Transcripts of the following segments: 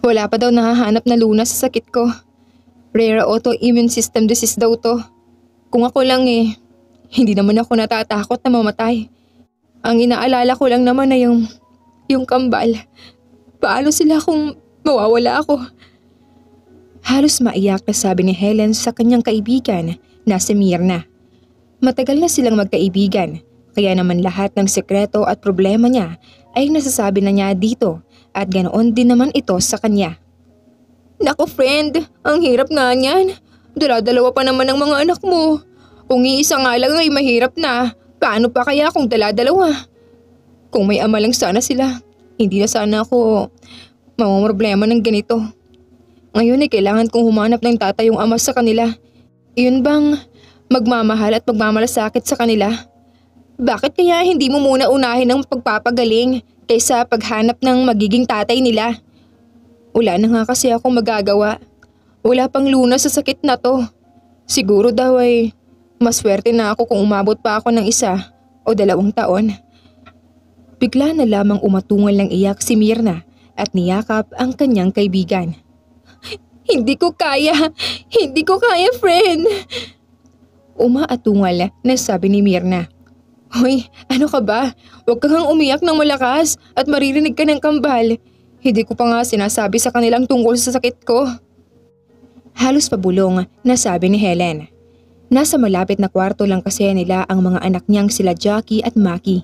Wala pa daw nahahanap na lunas sa sakit ko. Rare autoimmune system disease daw to. Kung ako lang eh, hindi naman ako natatakot na mamatay. Ang inaalala ko lang naman na yung, yung kambal. Paano sila kung mawawala ako? Halos maiyak na sabi ni Helen sa kanyang kaibigan na si Mirna. Matagal na silang magkaibigan, kaya naman lahat ng sekreto at problema niya ay nasasabi na niya dito at ganoon din naman ito sa kanya. Nako friend, ang hirap na niyan. Dala-dalawa pa naman ang mga anak mo. Kung iisa nga lang ay mahirap na, paano pa kaya kung dala-dalawa? Kung may ama lang sana sila, hindi na sana ako mamamroblema ng ganito. Ngayon ay kailangan kong humanap ng tatayong ama sa kanila. Yun bang magmamahal at magmamalasakit sa kanila? Bakit kaya hindi mo muna unahin ang pagpapagaling diskarte eh, sa paghanap ng magiging tatay nila. Wala na nga kasi akong magagawa. Wala pang luna sa sakit na to. Siguro daw ay maswerte na ako kung umabot pa ako ng isa o dalawang taon. Bigla na lamang umatungal ng iyak si Mirna at niyakap ang kanyang kaibigan. Hindi ko kaya! Hindi ko kaya, friend! Umaatungal na sabi ni Mirna. Hoy, ano ka ba? Huwag kang umiyak ng malakas at maririnig ka ng kambal. Hindi ko pa nga sinasabi sa kanilang tungkol sa sakit ko. Halos pabulong na sabi ni Helen. Nasa malapit na kwarto lang kasi nila ang mga anak niyang sila Jackie at Maki.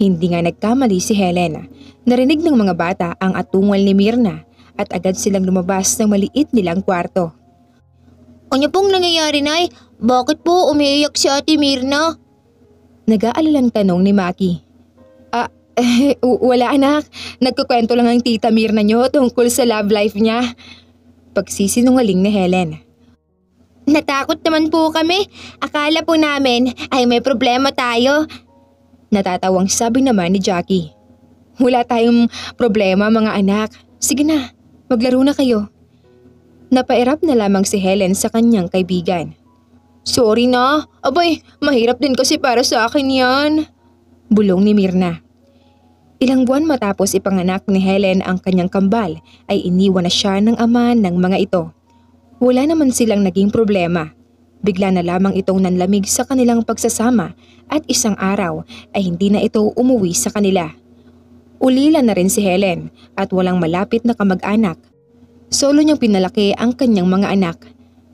Hindi nga nagkamali si Helen. Narinig ng mga bata ang atungal ni Mirna at agad silang lumabas ng maliit nilang kwarto. Ano pong nangyayari, Nay? Bakit po umiiyak si Ate Mirna? Nag-aalalang tanong ni Maki. Ah, eh, wala anak. Nagkukwento lang ang tita Mirna niyo tungkol sa love life niya. Pagsisinungaling ni Helen. Natakot naman po kami. Akala po namin ay may problema tayo. Natatawang sabi naman ni Jackie. Wala tayong problema mga anak. Sige na, maglaro na kayo. Napairap na lamang si Helen sa kanyang kaibigan. Sorry na. Abay, mahirap din kasi para sa akin yan. Bulong ni Mirna. Ilang buwan matapos ipanganak ni Helen ang kanyang kambal ay iniwan na siya ng ama ng mga ito. Wala naman silang naging problema. Bigla na lamang itong nanlamig sa kanilang pagsasama at isang araw ay hindi na ito umuwi sa kanila. Ulila na rin si Helen at walang malapit na kamag-anak. Solo niyang pinalaki ang kanyang mga anak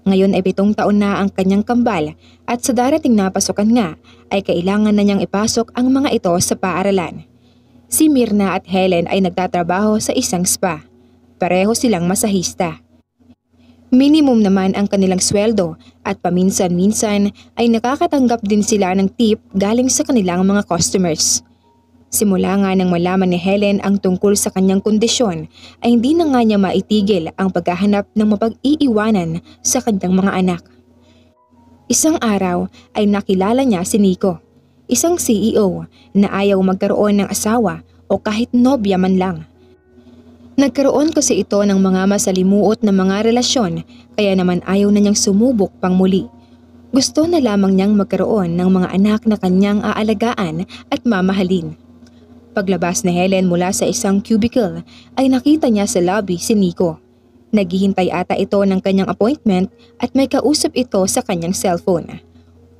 ngayon ay pitong taon na ang kanyang kambal at sa darating na pasukan nga ay kailangan na niyang ipasok ang mga ito sa paaralan. Si Mirna at Helen ay nagtatrabaho sa isang spa. Pareho silang masahista. Minimum naman ang kanilang sweldo at paminsan-minsan ay nakakatanggap din sila ng tip galing sa kanilang mga customers. Simula nga nang malaman ni Helen ang tungkol sa kanyang kondisyon ay hindi na nga niya maitigil ang paghahanap ng mapag-iiwanan sa kanyang mga anak. Isang araw ay nakilala niya si Nico, isang CEO na ayaw magkaroon ng asawa o kahit nobya man lang. Nagkaroon kasi ito ng mga masalimuot na mga relasyon kaya naman ayaw na niyang sumubok pang muli. Gusto na lamang niyang magkaroon ng mga anak na kanyang aalagaan at mamahalin. Paglabas ni Helen mula sa isang cubicle ay nakita niya sa lobby si Nico. Naghihintay ata ito ng kanyang appointment at may kausap ito sa kanyang cellphone.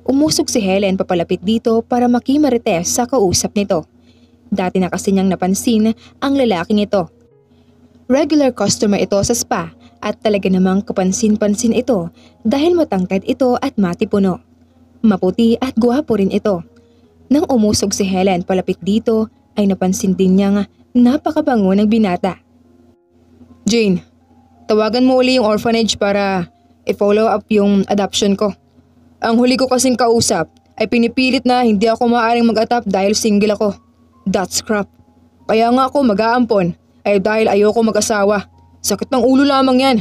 Umusog si Helen papalapit dito para makimarites sa kausap nito. Dati na kasi niyang napansin ang lalaking ito. Regular customer ito sa spa at talaga namang kapansin-pansin ito dahil matangkad ito at matipuno. Maputi at guwapo rin ito. Nang umusog si Helen palapit dito, ay napansin din niyang napakabango ng binata. Jane, tawagan mo uli yung orphanage para i-follow up yung adoption ko. Ang huli ko kasing kausap ay pinipilit na hindi ako maaaring mag-atap dahil single ako. That's crap. Kaya nga ako mag-aampon ay dahil ayoko mag-asawa. Sakit ng ulo lamang yan.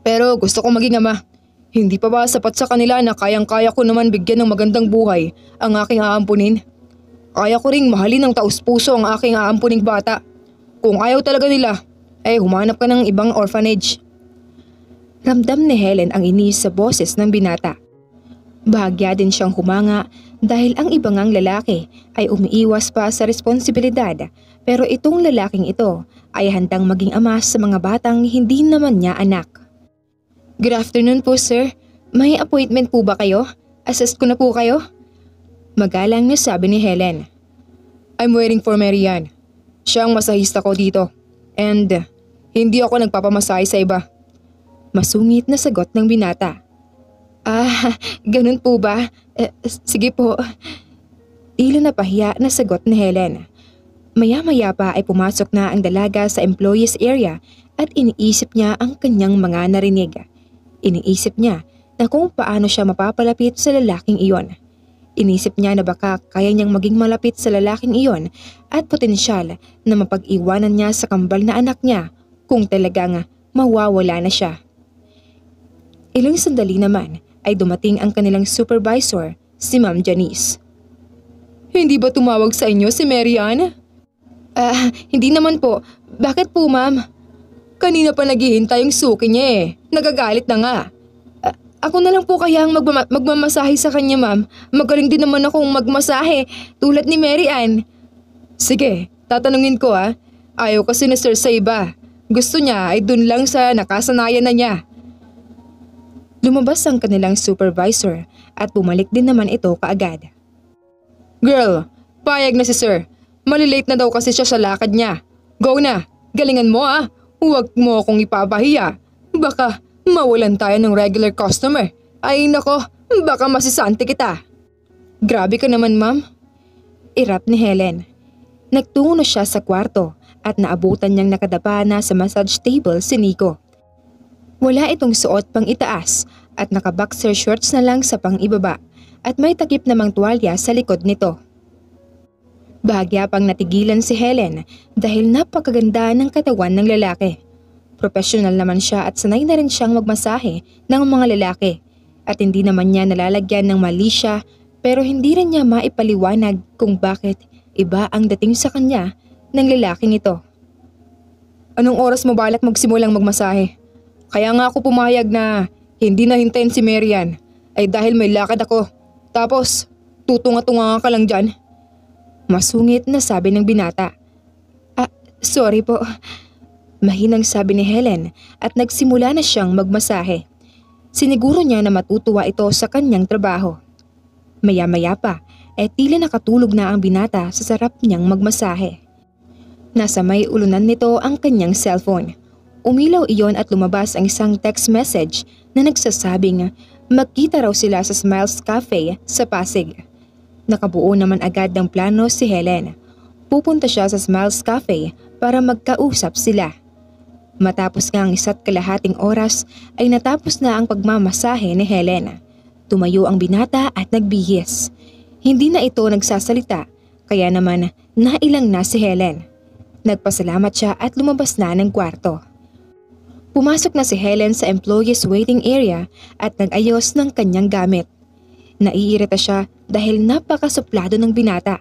Pero gusto kong maging ama. Hindi pa ba sapat sa kanila na kayang-kaya ko naman bigyan ng magandang buhay ang aking aamponin? Kaya ko ring mahalin ng taus-puso ang aking aampuning bata. Kung ayaw talaga nila, eh humanap ka ng ibang orphanage. Ramdam ni Helen ang inis sa boses ng binata. Bahagya din siyang humanga dahil ang ibang ngang lalaki ay umiiwas pa sa responsibilidad pero itong lalaking ito ay handang maging ama sa mga batang hindi naman niya anak. Good afternoon po sir. May appointment po ba kayo? Assess ko na po kayo? Magalang na sabi ni Helen. I'm waiting for Marian. Siya ang masahista ko dito. And hindi ako nagpapamasahe sa iba. Masungit na sagot ng binata. Ah, ganun po ba? Eh, sige po. Tila pahiya na sagot ni Helen. Maya-maya pa ay pumasok na ang dalaga sa employees area at iniisip niya ang kanyang mga narinig. Iniisip niya na kung paano siya mapapalapit sa lalaking iyon. Inisip niya na baka kaya niyang maging malapit sa lalaking iyon at potensyal na mapag-iwanan niya sa kambal na anak niya kung talagang mawawala na siya. Ilang sandali naman ay dumating ang kanilang supervisor, si Ma'am Janice. Hindi ba tumawag sa inyo si Mary Ah, uh, hindi naman po. Bakit po, ma'am? Kanina pa naghihintay yung suki niya eh. Nagagalit na nga. Ako na lang po kaya ang magma- magmamasahe sa kanya, ma'am. Magaling din naman akong magmasahe, tulad ni Mary Ann. Sige, tatanungin ko ah. Ayaw kasi ni Sir sa iba. Gusto niya ay dun lang sa nakasanayan na niya. Lumabas ang kanilang supervisor at bumalik din naman ito kaagad. Girl, payag na si Sir. Malilate na daw kasi siya sa lakad niya. Go na, galingan mo ah. Huwag mo akong ipapahiya. Baka Mawalan tayo ng regular customer. Ay nako, baka masisante kita. Grabe ka naman ma'am. Irap ni Helen. Nagtungo na siya sa kwarto at naabutan niyang nakadapa na sa massage table si Nico. Wala itong suot pang itaas at nakaboxer shorts na lang sa pang ibaba at may takip namang tuwalya sa likod nito. Bahagya pang natigilan si Helen dahil napakaganda ng katawan ng lalaki. Professional naman siya at sanay na rin siyang magmasahe ng mga lalaki at hindi naman niya nalalagyan ng mali siya pero hindi rin niya maipaliwanag kung bakit iba ang dating sa kanya ng lalaking ito. Anong oras mo balak magsimulang magmasahe? Kaya nga ako pumayag na hindi na hintayin si Marian ay dahil may lakad ako. Tapos, tutunga-tunga ka lang dyan. Masungit na sabi ng binata. Ah, sorry po. Mahinang sabi ni Helen at nagsimula na siyang magmasahe. Siniguro niya na matutuwa ito sa kanyang trabaho. Maya-maya pa, eh tila nakatulog na ang binata sa sarap niyang magmasahe. Nasa may ulunan nito ang kanyang cellphone. Umilaw iyon at lumabas ang isang text message na nagsasabing magkita raw sila sa Smiles Cafe sa Pasig. Nakabuo naman agad ng plano si Helen. Pupunta siya sa Smiles Cafe para magkausap sila. Matapos nga ang isa't kalahating oras ay natapos na ang pagmamasahe ni Helena. Tumayo ang binata at nagbihis. Hindi na ito nagsasalita kaya naman nailang na si Helen. Nagpasalamat siya at lumabas na ng kwarto. Pumasok na si Helen sa employees waiting area at nag-ayos ng kanyang gamit. Naiirita siya dahil napakasuplado ng binata.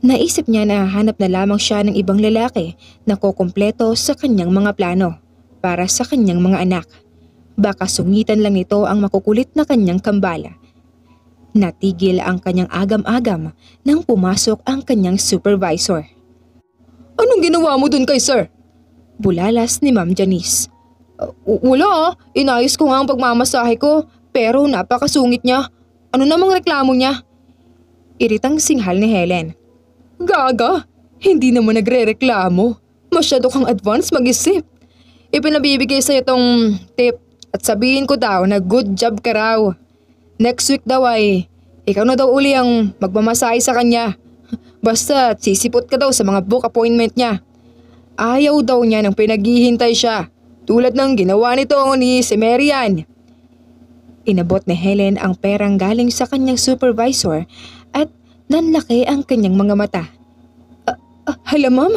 Naisip niya na hahanap na lamang siya ng ibang lalaki na kukumpleto sa kanyang mga plano para sa kanyang mga anak. Baka sungitan lang nito ang makukulit na kanyang kambala. Natigil ang kanyang agam-agam nang pumasok ang kanyang supervisor. Anong ginawa mo dun kay sir? Bulalas ni Ma'am Janice. Wala, inayos ko nga ang pagmamasahe ko pero napakasungit niya. Ano namang reklamo niya? Iritang singhal ni Helen. Gaga, hindi naman mo nagre-reklamo. Masyado kang advance mag-isip. Ipinabibigay sa'yo tong tip at sabihin ko daw na good job ka raw. Next week daw ay ikaw na daw uli ang magmamasahe sa kanya. Basta sisipot ka daw sa mga book appointment niya. Ayaw daw niya nang pinaghihintay siya tulad ng ginawa nito ni Semerian. Inabot ni Helen ang perang galing sa kanyang supervisor Nanlaki ang kanyang mga mata. Ah, ah, hala ma'am,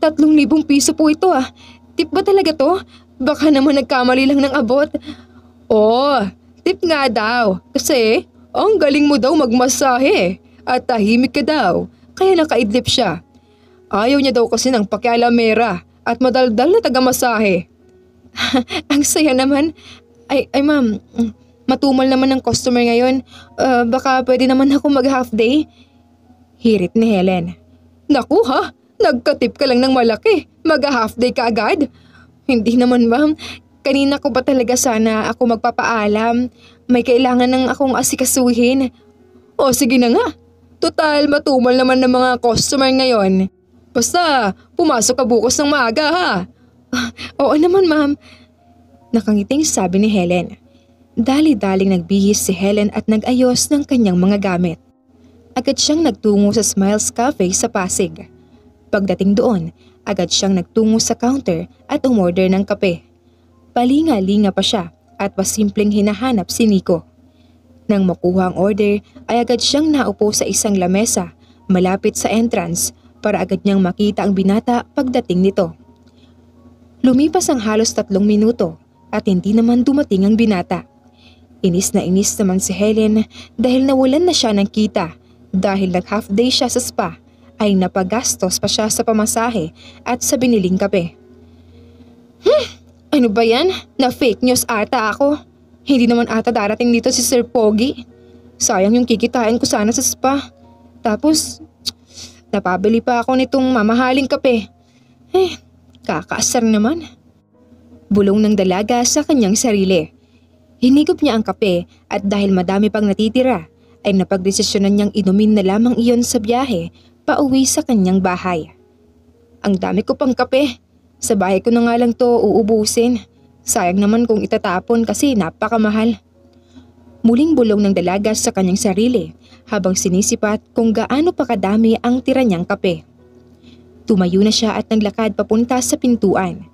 tatlong libong piso po ito ah. Tip ba talaga to? Baka naman nagkamali lang ng abot. Oh, tip nga daw. Kasi, oh, ang galing mo daw magmasahe. At tahimik ka daw. Kaya nakaidlip siya. Ayaw niya daw kasi ng pakialamera at madaldal na tagamasahe. ang saya naman. Ay, ay ma'am, matumal naman ng customer ngayon. Uh, baka pwede naman ako mag half day. Hirit ni Helen. Naku ha! Nagkatip ka lang ng malaki. Mag-half day ka agad. Hindi naman ma'am. Kanina ko pa talaga sana ako magpapaalam? May kailangan ng akong asikasuhin. O sige na nga. Total matumal naman ng mga customer ngayon. Basta, pumasok ka bukas ng maaga ha. Ah, oo naman ma'am. Nakangiting sabi ni Helen. Dali-daling nagbihis si Helen at nag-ayos ng kanyang mga gamit agad siyang nagtungo sa Smiles Cafe sa Pasig. Pagdating doon, agad siyang nagtungo sa counter at umorder ng kape. Palinga-linga pa siya at was hinahanap si Nico. Nang makuha ang order ay agad siyang naupo sa isang lamesa malapit sa entrance para agad niyang makita ang binata pagdating nito. Lumipas ang halos tatlong minuto at hindi naman dumating ang binata. Inis na inis naman si Helen dahil nawalan na siya ng kita dahil nag-half day siya sa spa, ay napagastos pa siya sa pamasahe at sa biniling kape. Hmm, ano ba yan? Na fake news ata ako. Hindi naman ata darating dito si Sir Pogi. Sayang yung kikitain ko sana sa spa. Tapos, napabili pa ako nitong mamahaling kape. Eh, kakaasar naman. Bulong ng dalaga sa kanyang sarili. Hinigop niya ang kape at dahil madami pang natitira, ay napagdesisyonan niyang inumin na lamang iyon sa biyahe pauwi sa kanyang bahay. Ang dami ko pang kape. Sa bahay ko na nga lang to uubusin. Sayang naman kung itatapon kasi napakamahal. Muling bulong ng dalaga sa kanyang sarili habang sinisipat kung gaano pa kadami ang tira niyang kape. Tumayo na siya at naglakad papunta sa pintuan.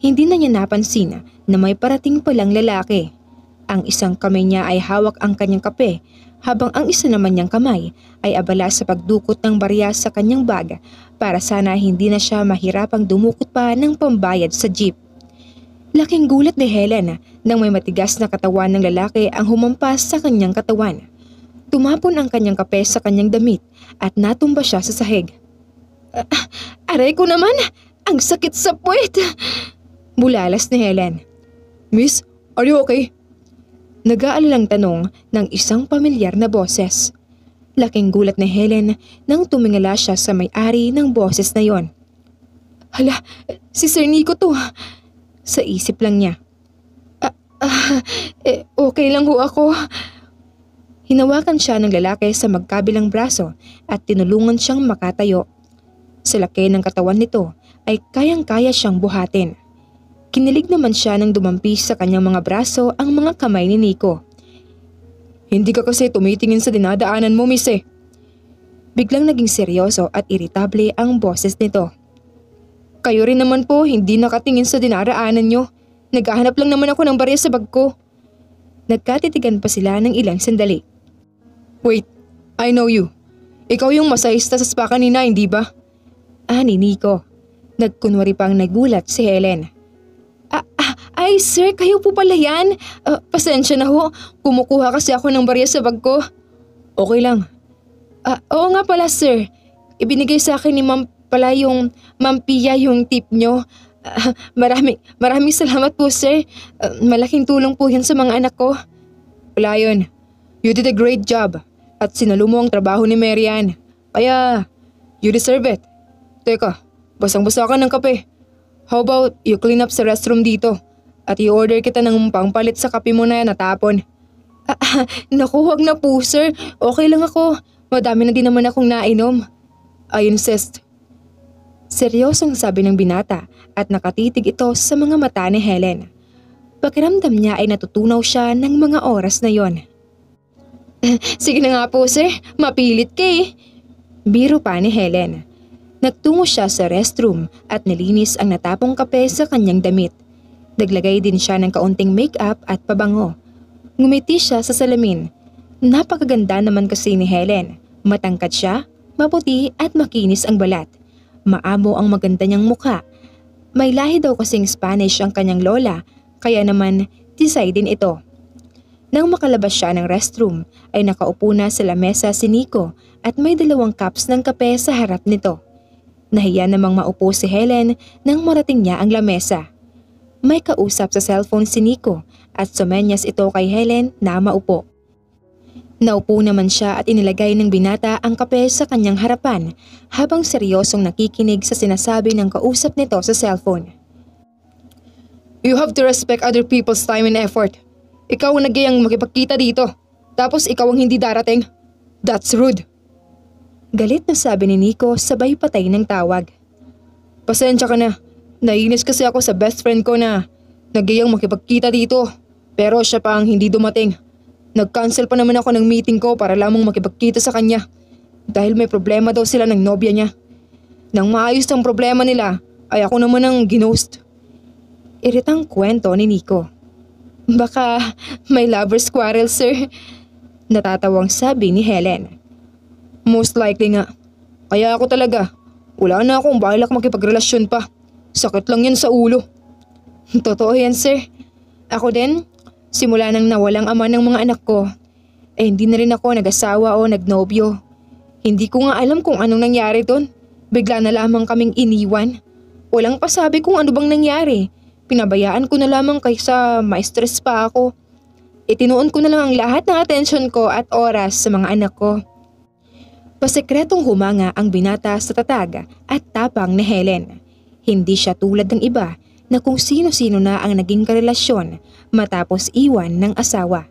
Hindi na niya napansin na may parating palang lalaki. Ang isang kamay niya ay hawak ang kanyang kape habang ang isa naman niyang kamay ay abala sa pagdukot ng barya sa kanyang bag para sana hindi na siya mahirapang dumukot pa ng pambayad sa jeep. Laking gulat ni Helen nang may matigas na katawan ng lalaki ang humampas sa kanyang katawan. Tumapon ang kanyang kape sa kanyang damit at natumba siya sa sahig. Ah, aray ko naman! Ang sakit sa puwet! Bulalas ni Helen. Miss, are you okay? Nag-aalilang tanong ng isang pamilyar na boses. Laking gulat ni Helen nang tumingala siya sa may-ari ng boses na yon. Hala, si Sir Nico to. Sa isip lang niya. ah, ah eh, okay lang ho ako. Hinawakan siya ng lalaki sa magkabilang braso at tinulungan siyang makatayo. Sa laki ng katawan nito ay kayang-kaya siyang buhatin. Kinilig naman siya nang dumampi sa kanyang mga braso ang mga kamay ni Nico. Hindi ka kasi tumitingin sa dinadaanan mo, miss eh. Biglang naging seryoso at iritable ang boses nito. Kayo rin naman po, hindi nakatingin sa dinaraanan nyo. Naghahanap lang naman ako ng barya sa bag ko. Nagkatitigan pa sila ng ilang sandali. Wait, I know you. Ikaw yung masahista sa spa kanina, hindi ba? Ani Nico. Nagkunwari pang nagulat si Helen. Ay, sir, kayo po pala yan. Uh, pasensya na ho. Kumukuha kasi ako ng barya sa bag ko. Okay lang. Uh, oo nga pala, sir. Ibinigay sa akin ni Ma'am pala yung Ma'am Pia yung tip nyo. Uh, ah, maraming, maraming salamat po, sir. Uh, malaking tulong po yan sa mga anak ko. Wala yun. You did a great job at sinalo mo ang trabaho ni Marian. Kaya, you deserve it. Teka, basang-basa ka ng kape. How about you clean up sa restroom dito? At i-order kita ng pangpalit sa kape mo na yan natapon. Ah, naku, wag na po sir. Okay lang ako. Madami na din naman akong nainom. I insist. Seryosong sabi ng binata at nakatitig ito sa mga mata ni Helen. Pakiramdam niya ay natutunaw siya ng mga oras na yon. Sige na nga po sir, mapilit ka eh. Biro pa ni Helen. Nagtungo siya sa restroom at nilinis ang natapong kape sa kanyang damit. Naglagay din siya ng kaunting make-up at pabango. Ngumiti siya sa salamin. Napakaganda naman kasi ni Helen. Matangkad siya, maputi at makinis ang balat. Maamo ang maganda niyang mukha. May lahi daw kasing Spanish ang kanyang lola, kaya naman tisay ito. Nang makalabas siya ng restroom, ay nakaupo na sa lamesa si Nico at may dalawang cups ng kape sa harap nito. Nahiya namang maupo si Helen nang marating niya ang lamesa may kausap sa cellphone si Nico at sumenyas ito kay Helen na maupo. Naupo naman siya at inilagay ng binata ang kape sa kanyang harapan habang seryosong nakikinig sa sinasabi ng kausap nito sa cellphone. You have to respect other people's time and effort. Ikaw ang nagayang makipagkita dito. Tapos ikaw ang hindi darating. That's rude. Galit na sabi ni Nico sabay patay ng tawag. Pasensya ka na. Nainis kasi ako sa best friend ko na nagayang makipagkita dito. Pero siya pa ang hindi dumating. Nag-cancel pa naman ako ng meeting ko para lamang makipagkita sa kanya. Dahil may problema daw sila ng nobya niya. Nang maayos ang problema nila, ay ako naman ang ginost. Iritang kwento ni Nico. Baka may lover's quarrel, sir. Natatawang sabi ni Helen. Most likely nga. Kaya ako talaga. Wala na akong balak makipagrelasyon pa. Sakit lang yan sa ulo. Totoo yan, sir. Ako din, simula nang nawalang ama ng mga anak ko, eh hindi na rin ako nag-asawa o nagnobyo. Hindi ko nga alam kung anong nangyari doon. Bigla na lamang kaming iniwan. Walang pasabi kung ano bang nangyari. Pinabayaan ko na lamang kaysa ma-stress pa ako. Itinuon ko na lang ang lahat ng atensyon ko at oras sa mga anak ko. Pasekretong humanga ang binata sa tatag at tapang ni Helen. Hindi siya tulad ng iba na kung sino-sino na ang naging karelasyon matapos iwan ng asawa.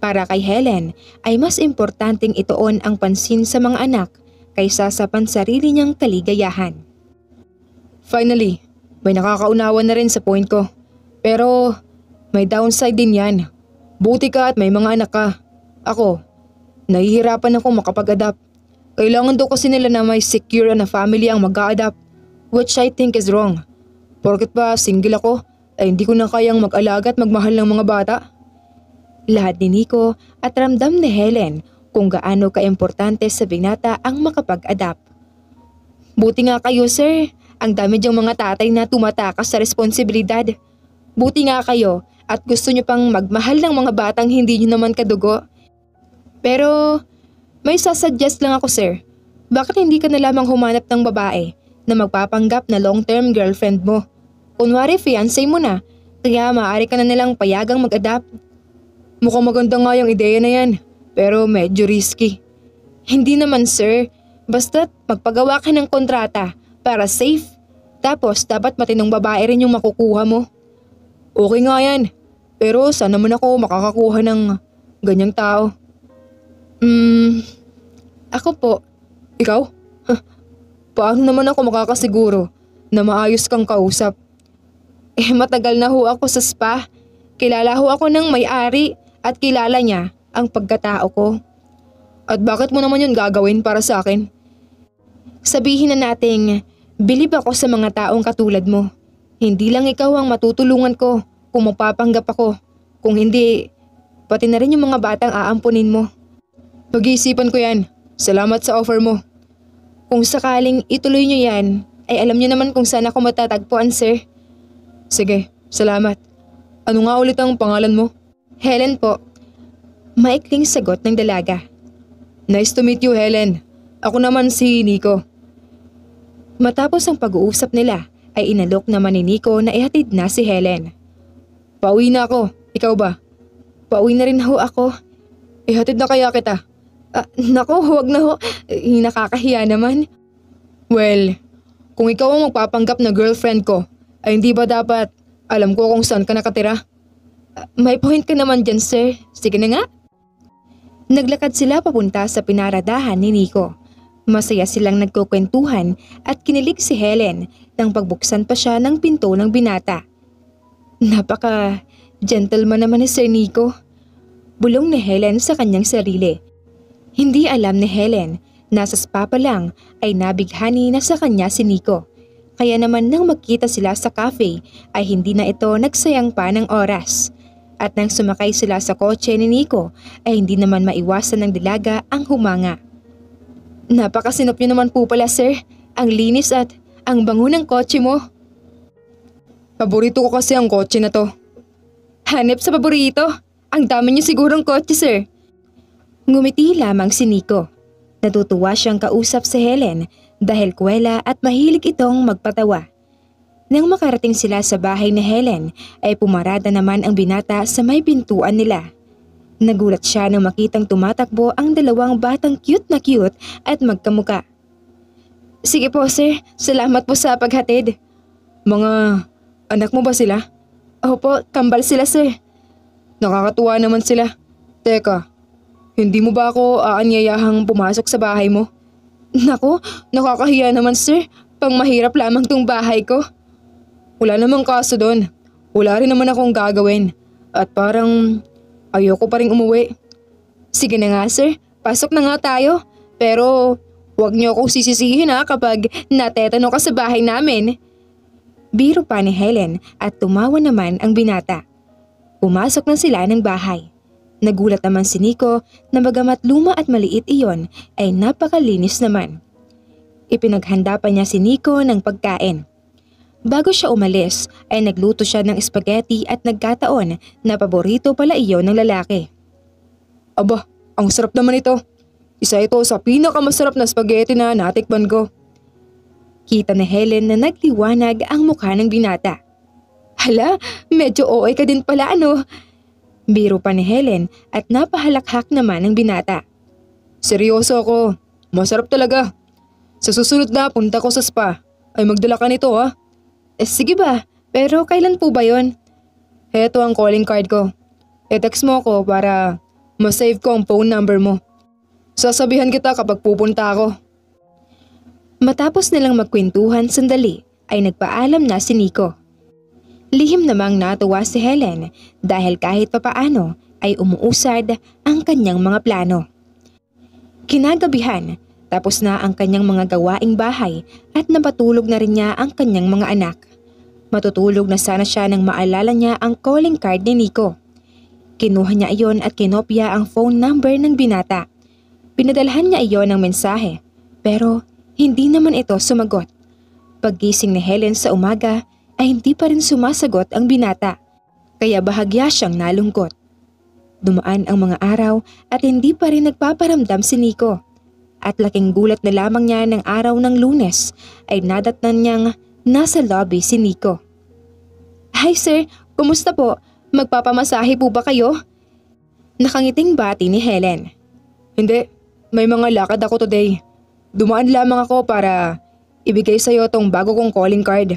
Para kay Helen ay mas importanteng itoon ang pansin sa mga anak kaysa sa pansarili niyang kaligayahan. Finally, may nakakaunawa na rin sa point ko. Pero may downside din yan. Buti ka at may mga anak ka. Ako, nahihirapan ako makapag-adapt. Kailangan daw kasi nila na may secure na family ang mag-a-adapt which I think is wrong. Porket ba single ako, ay hindi ko na kayang mag-alaga at magmahal ng mga bata. Lahat ni Nico at ramdam ni Helen kung gaano kaimportante sa binata ang makapag-adapt. Buti nga kayo sir, ang dami diyang mga tatay na tumatakas sa responsibilidad. Buti nga kayo at gusto niyo pang magmahal ng mga batang hindi niyo naman kadugo. Pero may sasuggest lang ako sir, bakit hindi ka na lamang humanap ng babae? na magpapanggap na long-term girlfriend mo. Kunwari fiancé mo na, kaya maaari ka na nilang payagang mag-adapt. Mukhang maganda nga yung ideya na yan, pero medyo risky. Hindi naman sir, basta't magpagawa ka ng kontrata para safe. Tapos dapat matinong babae rin yung makukuha mo. Okay nga yan, pero sana naman ako makakakuha ng ganyang tao. Hmm, ako po. Ikaw? Paano naman ako makakasiguro na maayos kang kausap? Eh matagal na ho ako sa spa. Kilala ho ako ng may-ari at kilala niya ang pagkatao ko. At bakit mo naman yun gagawin para sa akin? Sabihin na nating, bilib ako sa mga taong katulad mo. Hindi lang ikaw ang matutulungan ko kung mapapanggap ako. Kung hindi, pati na rin yung mga batang aampunin mo. Pag-iisipan ko yan. Salamat sa offer mo. Kung sakaling ituloy nyo yan, ay alam nyo naman kung saan ako matatagpuan, sir. Sige, salamat. Ano nga ulit ang pangalan mo? Helen po. Maikling sagot ng dalaga. Nice to meet you, Helen. Ako naman si Nico. Matapos ang pag-uusap nila, ay inalok naman ni Nico na ihatid na si Helen. Pauwi na ako. Ikaw ba? Pauwi na rin ho ako. Ihatid na kaya kita. Uh, ah, nako, huwag na ho. Eh, nakakahiya naman. Well, kung ikaw ang magpapanggap na girlfriend ko, ay hindi ba dapat alam ko kung saan ka nakatira? Uh, may point ka naman dyan, sir. Sige na nga. Naglakad sila papunta sa pinaradahan ni Nico. Masaya silang nagkukwentuhan at kinilig si Helen nang pagbuksan pa siya ng pinto ng binata. Napaka gentleman naman ni Sir Nico. Bulong ni Helen sa kanyang sarili hindi alam ni Helen na sa spa pa lang ay nabighani na sa kanya si Nico. Kaya naman nang magkita sila sa cafe ay hindi na ito nagsayang pa ng oras. At nang sumakay sila sa kotse ni Nico ay hindi naman maiwasan ng dilaga ang humanga. Napakasinop niyo naman po pala sir. Ang linis at ang bango ng kotse mo. Paborito ko kasi ang kotse na to. Hanip sa paborito. Ang dami niyo sigurong kotse sir. Ngumiti lamang si Nico. Natutuwa siyang kausap si Helen dahil kuwela at mahilig itong magpatawa. Nang makarating sila sa bahay ni Helen ay pumarada naman ang binata sa may pintuan nila. Nagulat siya nang makitang tumatakbo ang dalawang batang cute na cute at magkamuka. Sige po sir, salamat po sa paghatid. Mga anak mo ba sila? Opo, kambal sila sir. Nakakatuwa naman sila. Teka, hindi mo ba ako aanyayahang pumasok sa bahay mo? Nako, nakakahiya naman sir. Pang mahirap lamang tong bahay ko. Wala namang kaso doon. Wala rin naman akong gagawin. At parang ayoko pa rin umuwi. Sige na nga sir, pasok na nga tayo. Pero huwag niyo akong sisisihin ha kapag natetano ka sa bahay namin. Biro pa ni Helen at tumawa naman ang binata. Pumasok na sila ng bahay. Nagulat naman si Nico na bagamat luma at maliit iyon ay napakalinis naman. Ipinaghanda pa niya si Nico ng pagkain. Bago siya umalis ay nagluto siya ng spaghetti at nagkataon na paborito pala iyon ng lalaki. Aba, ang sarap naman ito. Isa ito sa pinakamasarap na spaghetti na natikban ko. Kita ni Helen na nagliwanag ang mukha ng binata. Hala, medyo OA ka din pala ano. Biro pa ni Helen at napahalakhak naman ng binata. Seryoso ako. Masarap talaga. Sa susunod na punta ko sa spa, ay magdala ka nito ha. Eh, sige ba, pero kailan po ba yon? Heto ang calling card ko. E-text mo ko para masave ko ang phone number mo. Sasabihan kita kapag pupunta ako. Matapos nilang magkwentuhan sandali, ay nagpaalam na si Nico. Lihim namang natuwa si Helen dahil kahit papaano ay umuusad ang kanyang mga plano. Kinagabihan, tapos na ang kanyang mga gawaing bahay at napatulog na rin niya ang kanyang mga anak. Matutulog na sana siya nang maalala niya ang calling card ni Nico. Kinuha niya iyon at kinopya ang phone number ng binata. Pinadalhan niya iyon ng mensahe pero hindi naman ito sumagot. Paggising ni Helen sa umaga ay hindi pa rin sumasagot ang binata, kaya bahagya siyang nalungkot. Dumaan ang mga araw at hindi pa rin nagpaparamdam si Nico. At laking gulat na lamang niya ng araw ng lunes ay nadatnan niyang nasa lobby si Nico. Hi sir, kumusta po? Magpapamasahe po ba kayo? Nakangiting bati ni Helen. Hindi, may mga lakad ako today. Dumaan lamang ako para ibigay sa'yo tong bago kong calling card.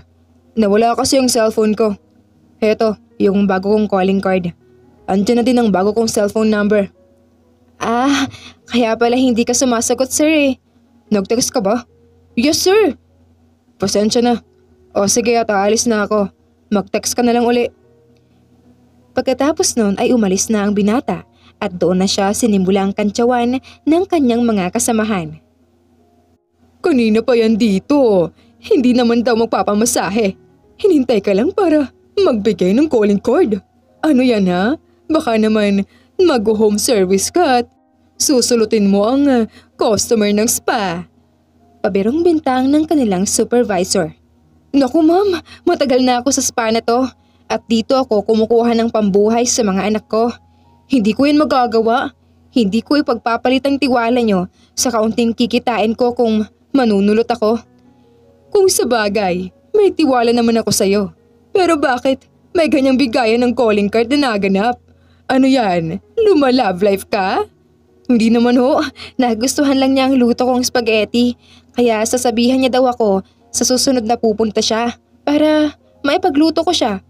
Nawala kasi yung cellphone ko. Heto, yung bago kong calling card. Andiyan na din ang bago kong cellphone number. Ah, kaya pala hindi ka sumasagot sir eh. nag ka ba? Yes sir. Pasensya na. O sige at aalis na ako. mag ka na lang uli. Pagkatapos noon ay umalis na ang binata at doon na siya sinimula ang kantsawan ng kanyang mga kasamahan. Kanina pa yan dito. Oh. Hindi naman daw magpapamasahe. Hinintay ka lang para magbigay ng calling card. Ano yan ha? Baka naman mag-home service ka at susulutin mo ang ah, customer ng spa. Pabirong bintang ng kanilang supervisor. Naku ma'am, matagal na ako sa spa na to at dito ako kumukuha ng pambuhay sa mga anak ko. Hindi ko yan magagawa. Hindi ko ipagpapalit ang tiwala nyo sa kaunting kikitain ko kung manunulot ako. Kung sa bagay, may tiwala naman ako sa'yo. Pero bakit? May ganyang bigayan ng calling card na naganap. Ano yan? Luma love life ka? Hindi naman ho. Nagustuhan lang niya ang luto kong spaghetti. Kaya sasabihan niya daw ako sa susunod na pupunta siya para maipagluto ko siya.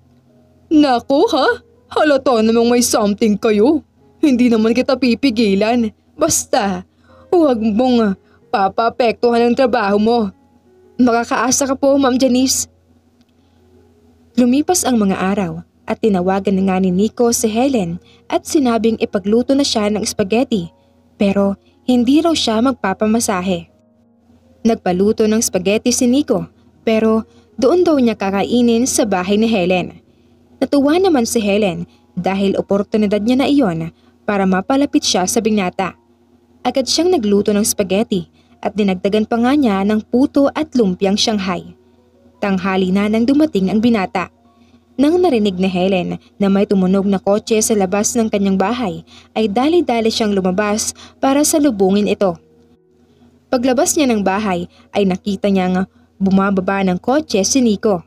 Nako ha? Halata namang may something kayo. Hindi naman kita pipigilan. Basta, huwag mong papapektuhan ang trabaho mo. Makakaasa ka po, Ma'am Janice. Lumipas ang mga araw at tinawagan na nga ni Nico si Helen at sinabing ipagluto na siya ng spaghetti pero hindi raw siya magpapamasahe. Nagpaluto ng spaghetti si Nico pero doon daw niya kakainin sa bahay ni Helen. Natuwa naman si Helen dahil oportunidad niya na iyon para mapalapit siya sa binata. Agad siyang nagluto ng spaghetti at dinagdagan pa nga niya ng puto at lumpiang Shanghai. Tanghali na nang dumating ang binata. Nang narinig ni Helen na may tumunog na kotse sa labas ng kanyang bahay, ay dali-dali siyang lumabas para salubungin ito. Paglabas niya ng bahay ay nakita niyang bumababa ng kotse si Nico.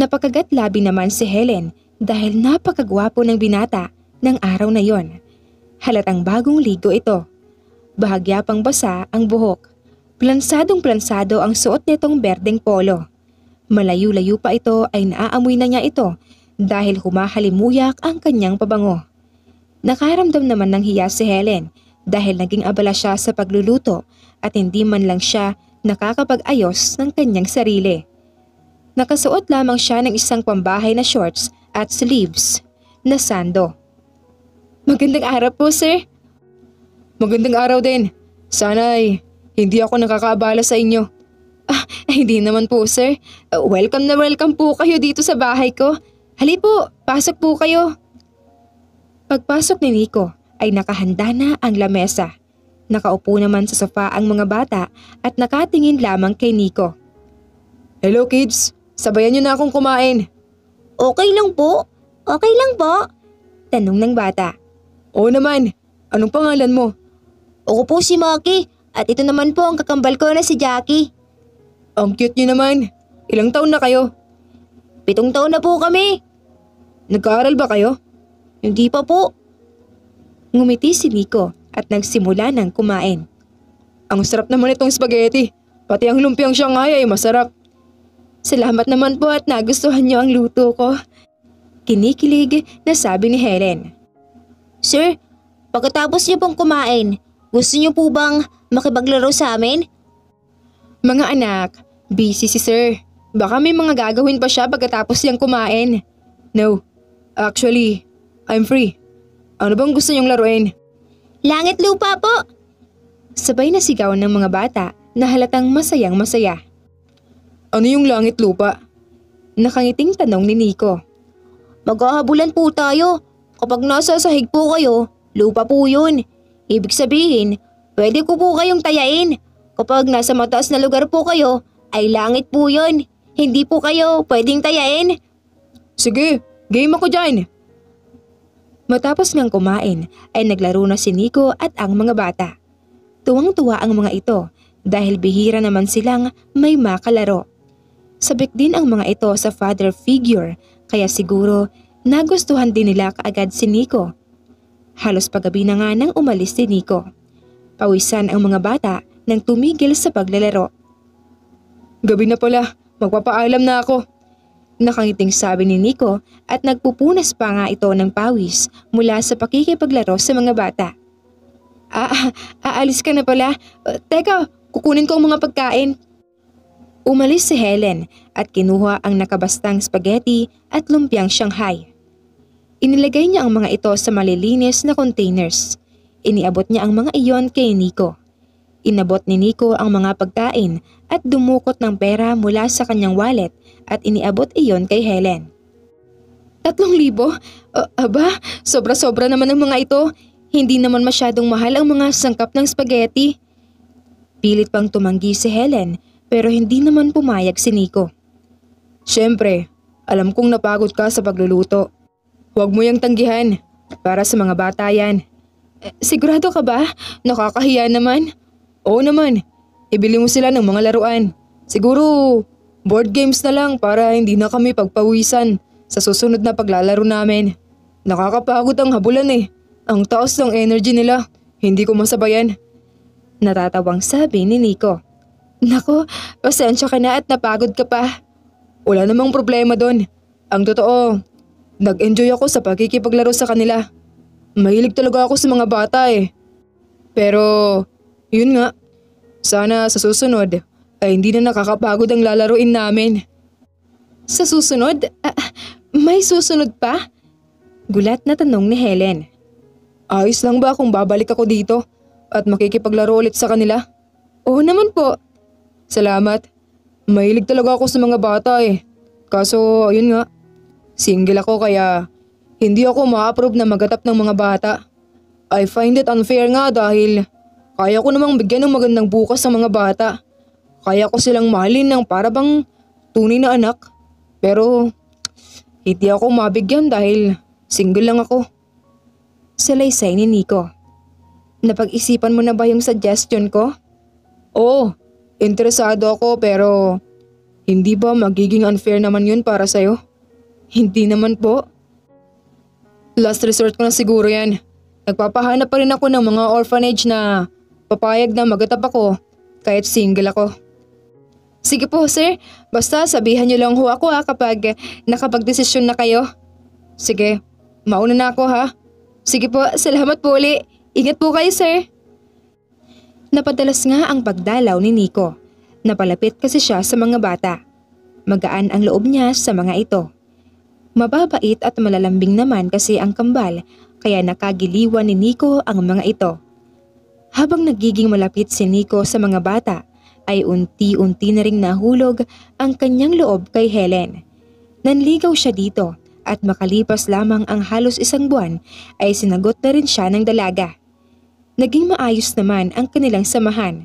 Napakagat labi naman si Helen dahil napakagwapo ng binata ng araw na yon. Halatang bagong ligo ito. Bahagya pang basa ang buhok. Plansadong plansado ang suot nitong berdeng polo. Malayo-layo pa ito ay naaamoy na niya ito dahil humahalimuyak ang kanyang pabango. Nakaramdam naman ng hiya si Helen dahil naging abala siya sa pagluluto at hindi man lang siya nakakapag-ayos ng kanyang sarili. Nakasuot lamang siya ng isang pambahay na shorts at sleeves na sando. Magandang araw po, sir. Magandang araw din. Sana'y hindi ako nakakaabala sa inyo. Ah, hindi naman po sir. Ah, welcome na welcome po kayo dito sa bahay ko. Hali po, pasok po kayo. Pagpasok ni Nico ay nakahanda na ang lamesa. Nakaupo naman sa sofa ang mga bata at nakatingin lamang kay Nico. Hello kids, sabayan niyo na akong kumain. Okay lang po, okay lang po. Tanong ng bata. Oo naman, anong pangalan mo? Ako po si Maki, at ito naman po ang kakambal ko na si Jackie. Ang cute niyo naman. Ilang taon na kayo? Pitong taon na po kami. Nag-aaral ba kayo? Hindi pa po. Ngumiti si Nico at nagsimula ng kumain. Ang sarap naman itong spaghetti. Pati ang lumpiang Shanghai ay masarap. Salamat naman po at nagustuhan niyo ang luto ko. Kinikilig na sabi ni Helen. Sir, pagkatapos niyo pong kumain, gusto niyo po bang makibaglaro sa amin? Mga anak, busy si sir. Baka may mga gagawin pa siya pagkatapos niyang kumain. No, actually, I'm free. Ano bang gusto niyong laruin? Langit lupa po! Sabay na sigaw ng mga bata na halatang masayang masaya. Ano yung langit lupa? Nakangiting tanong ni Nico. Maghahabulan po tayo. Kapag nasa sahig po kayo, lupa po yun. Ibig sabihin, pwede ko po kayong tayain. Kapag nasa mataas na lugar po kayo, ay langit po yun. Hindi po kayo pwedeng tayain. Sige, game ako dyan. Matapos ngang kumain ay naglaro na si Nico at ang mga bata. Tuwang-tuwa ang mga ito dahil bihira naman silang may makalaro. Sabik din ang mga ito sa father figure kaya siguro nagustuhan din nila kaagad si Nico Halos paggabi na nga nang umalis si Nico. Pawisan ang mga bata nang tumigil sa paglalaro. Gabi na pala, magpapaalam na ako. Nakangiting sabi ni Nico at nagpupunas pa nga ito ng pawis mula sa pakikipaglaro sa mga bata. Ah, ah aalis ka na pala. Uh, teka, kukunin ko ang mga pagkain. Umalis si Helen at kinuha ang nakabastang spaghetti at lumpiang Shanghai. Inilagay niya ang mga ito sa malilinis na containers. Iniabot niya ang mga iyon kay Nico. Inabot ni Nico ang mga pagkain at dumukot ng pera mula sa kanyang wallet at iniabot iyon kay Helen. Tatlong libo? Uh, aba, sobra-sobra naman ang mga ito. Hindi naman masyadong mahal ang mga sangkap ng spaghetti. Pilit pang tumanggi si Helen pero hindi naman pumayag si Nico. Siyempre, alam kong napagod ka sa pagluluto. Huwag mo yung tanggihan. Para sa mga bata yan. Eh, sigurado ka ba? Nakakahiya naman. Oo naman. Ibili mo sila ng mga laruan. Siguro, board games na lang para hindi na kami pagpawisan sa susunod na paglalaro namin. Nakakapagod ang habulan eh. Ang taos ng energy nila. Hindi ko masabayan. Natatawang sabi ni Nico. Nako, pasensya ka na at napagod ka pa. Wala namang problema doon. Ang totoo, Nag-enjoy ako sa pagkikipaglaro sa kanila. Mahilig talaga ako sa mga bata eh. Pero, yun nga, sana sa susunod ay hindi na nakakapagod ang lalaruin namin. Sa susunod? Uh, may susunod pa? Gulat na tanong ni Helen. Ayos lang ba kung babalik ako dito at makikipaglaro ulit sa kanila? Oo naman po. Salamat. Mahilig talaga ako sa mga bata eh. Kaso, yun nga, Single ako kaya hindi ako ma-approve na magatap ng mga bata. I find it unfair nga dahil kaya ko namang bigyan ng magandang bukas sa mga bata. Kaya ko silang mahalin ng para tunay na anak. Pero hindi ako mabigyan dahil single lang ako. Salaysay ni Nico. Napag-isipan mo na ba yung suggestion ko? Oo, interesado ako pero hindi ba magiging unfair naman yun para sa'yo? Hindi naman po. Last resort ko na siguro yan. Nagpapahanap pa rin ako ng mga orphanage na papayag na magatap ako kahit single ako. Sige po sir, basta sabihan niyo lang ho ako ha kapag nakapagdesisyon na kayo. Sige, mauna na ako ha. Sige po, salamat po uli. Ingat po kayo sir. Napadalas nga ang pagdalaw ni Nico. Napalapit kasi siya sa mga bata. Magaan ang loob niya sa mga ito. Mababait at malalambing naman kasi ang kambal kaya nakagiliwan ni Nico ang mga ito. Habang nagiging malapit si Nico sa mga bata ay unti-unti na ring nahulog ang kanyang loob kay Helen. Nanligaw siya dito at makalipas lamang ang halos isang buwan ay sinagot na rin siya ng dalaga. Naging maayos naman ang kanilang samahan.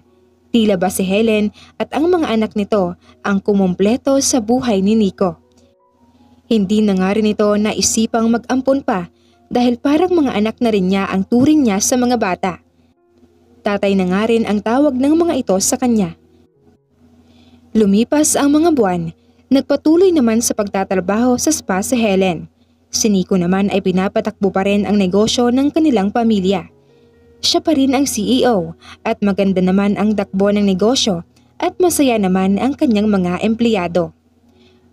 Tila ba si Helen at ang mga anak nito ang kumumpleto sa buhay ni Nico? Hindi na nga rin ito naisipang mag-ampon pa dahil parang mga anak na rin niya ang turing niya sa mga bata. Tatay na nga rin ang tawag ng mga ito sa kanya. Lumipas ang mga buwan, nagpatuloy naman sa pagtatrabaho sa spa si Helen. Si Nico naman ay pinapatakbo pa rin ang negosyo ng kanilang pamilya. Siya pa rin ang CEO at maganda naman ang takbo ng negosyo at masaya naman ang kanyang mga empleyado.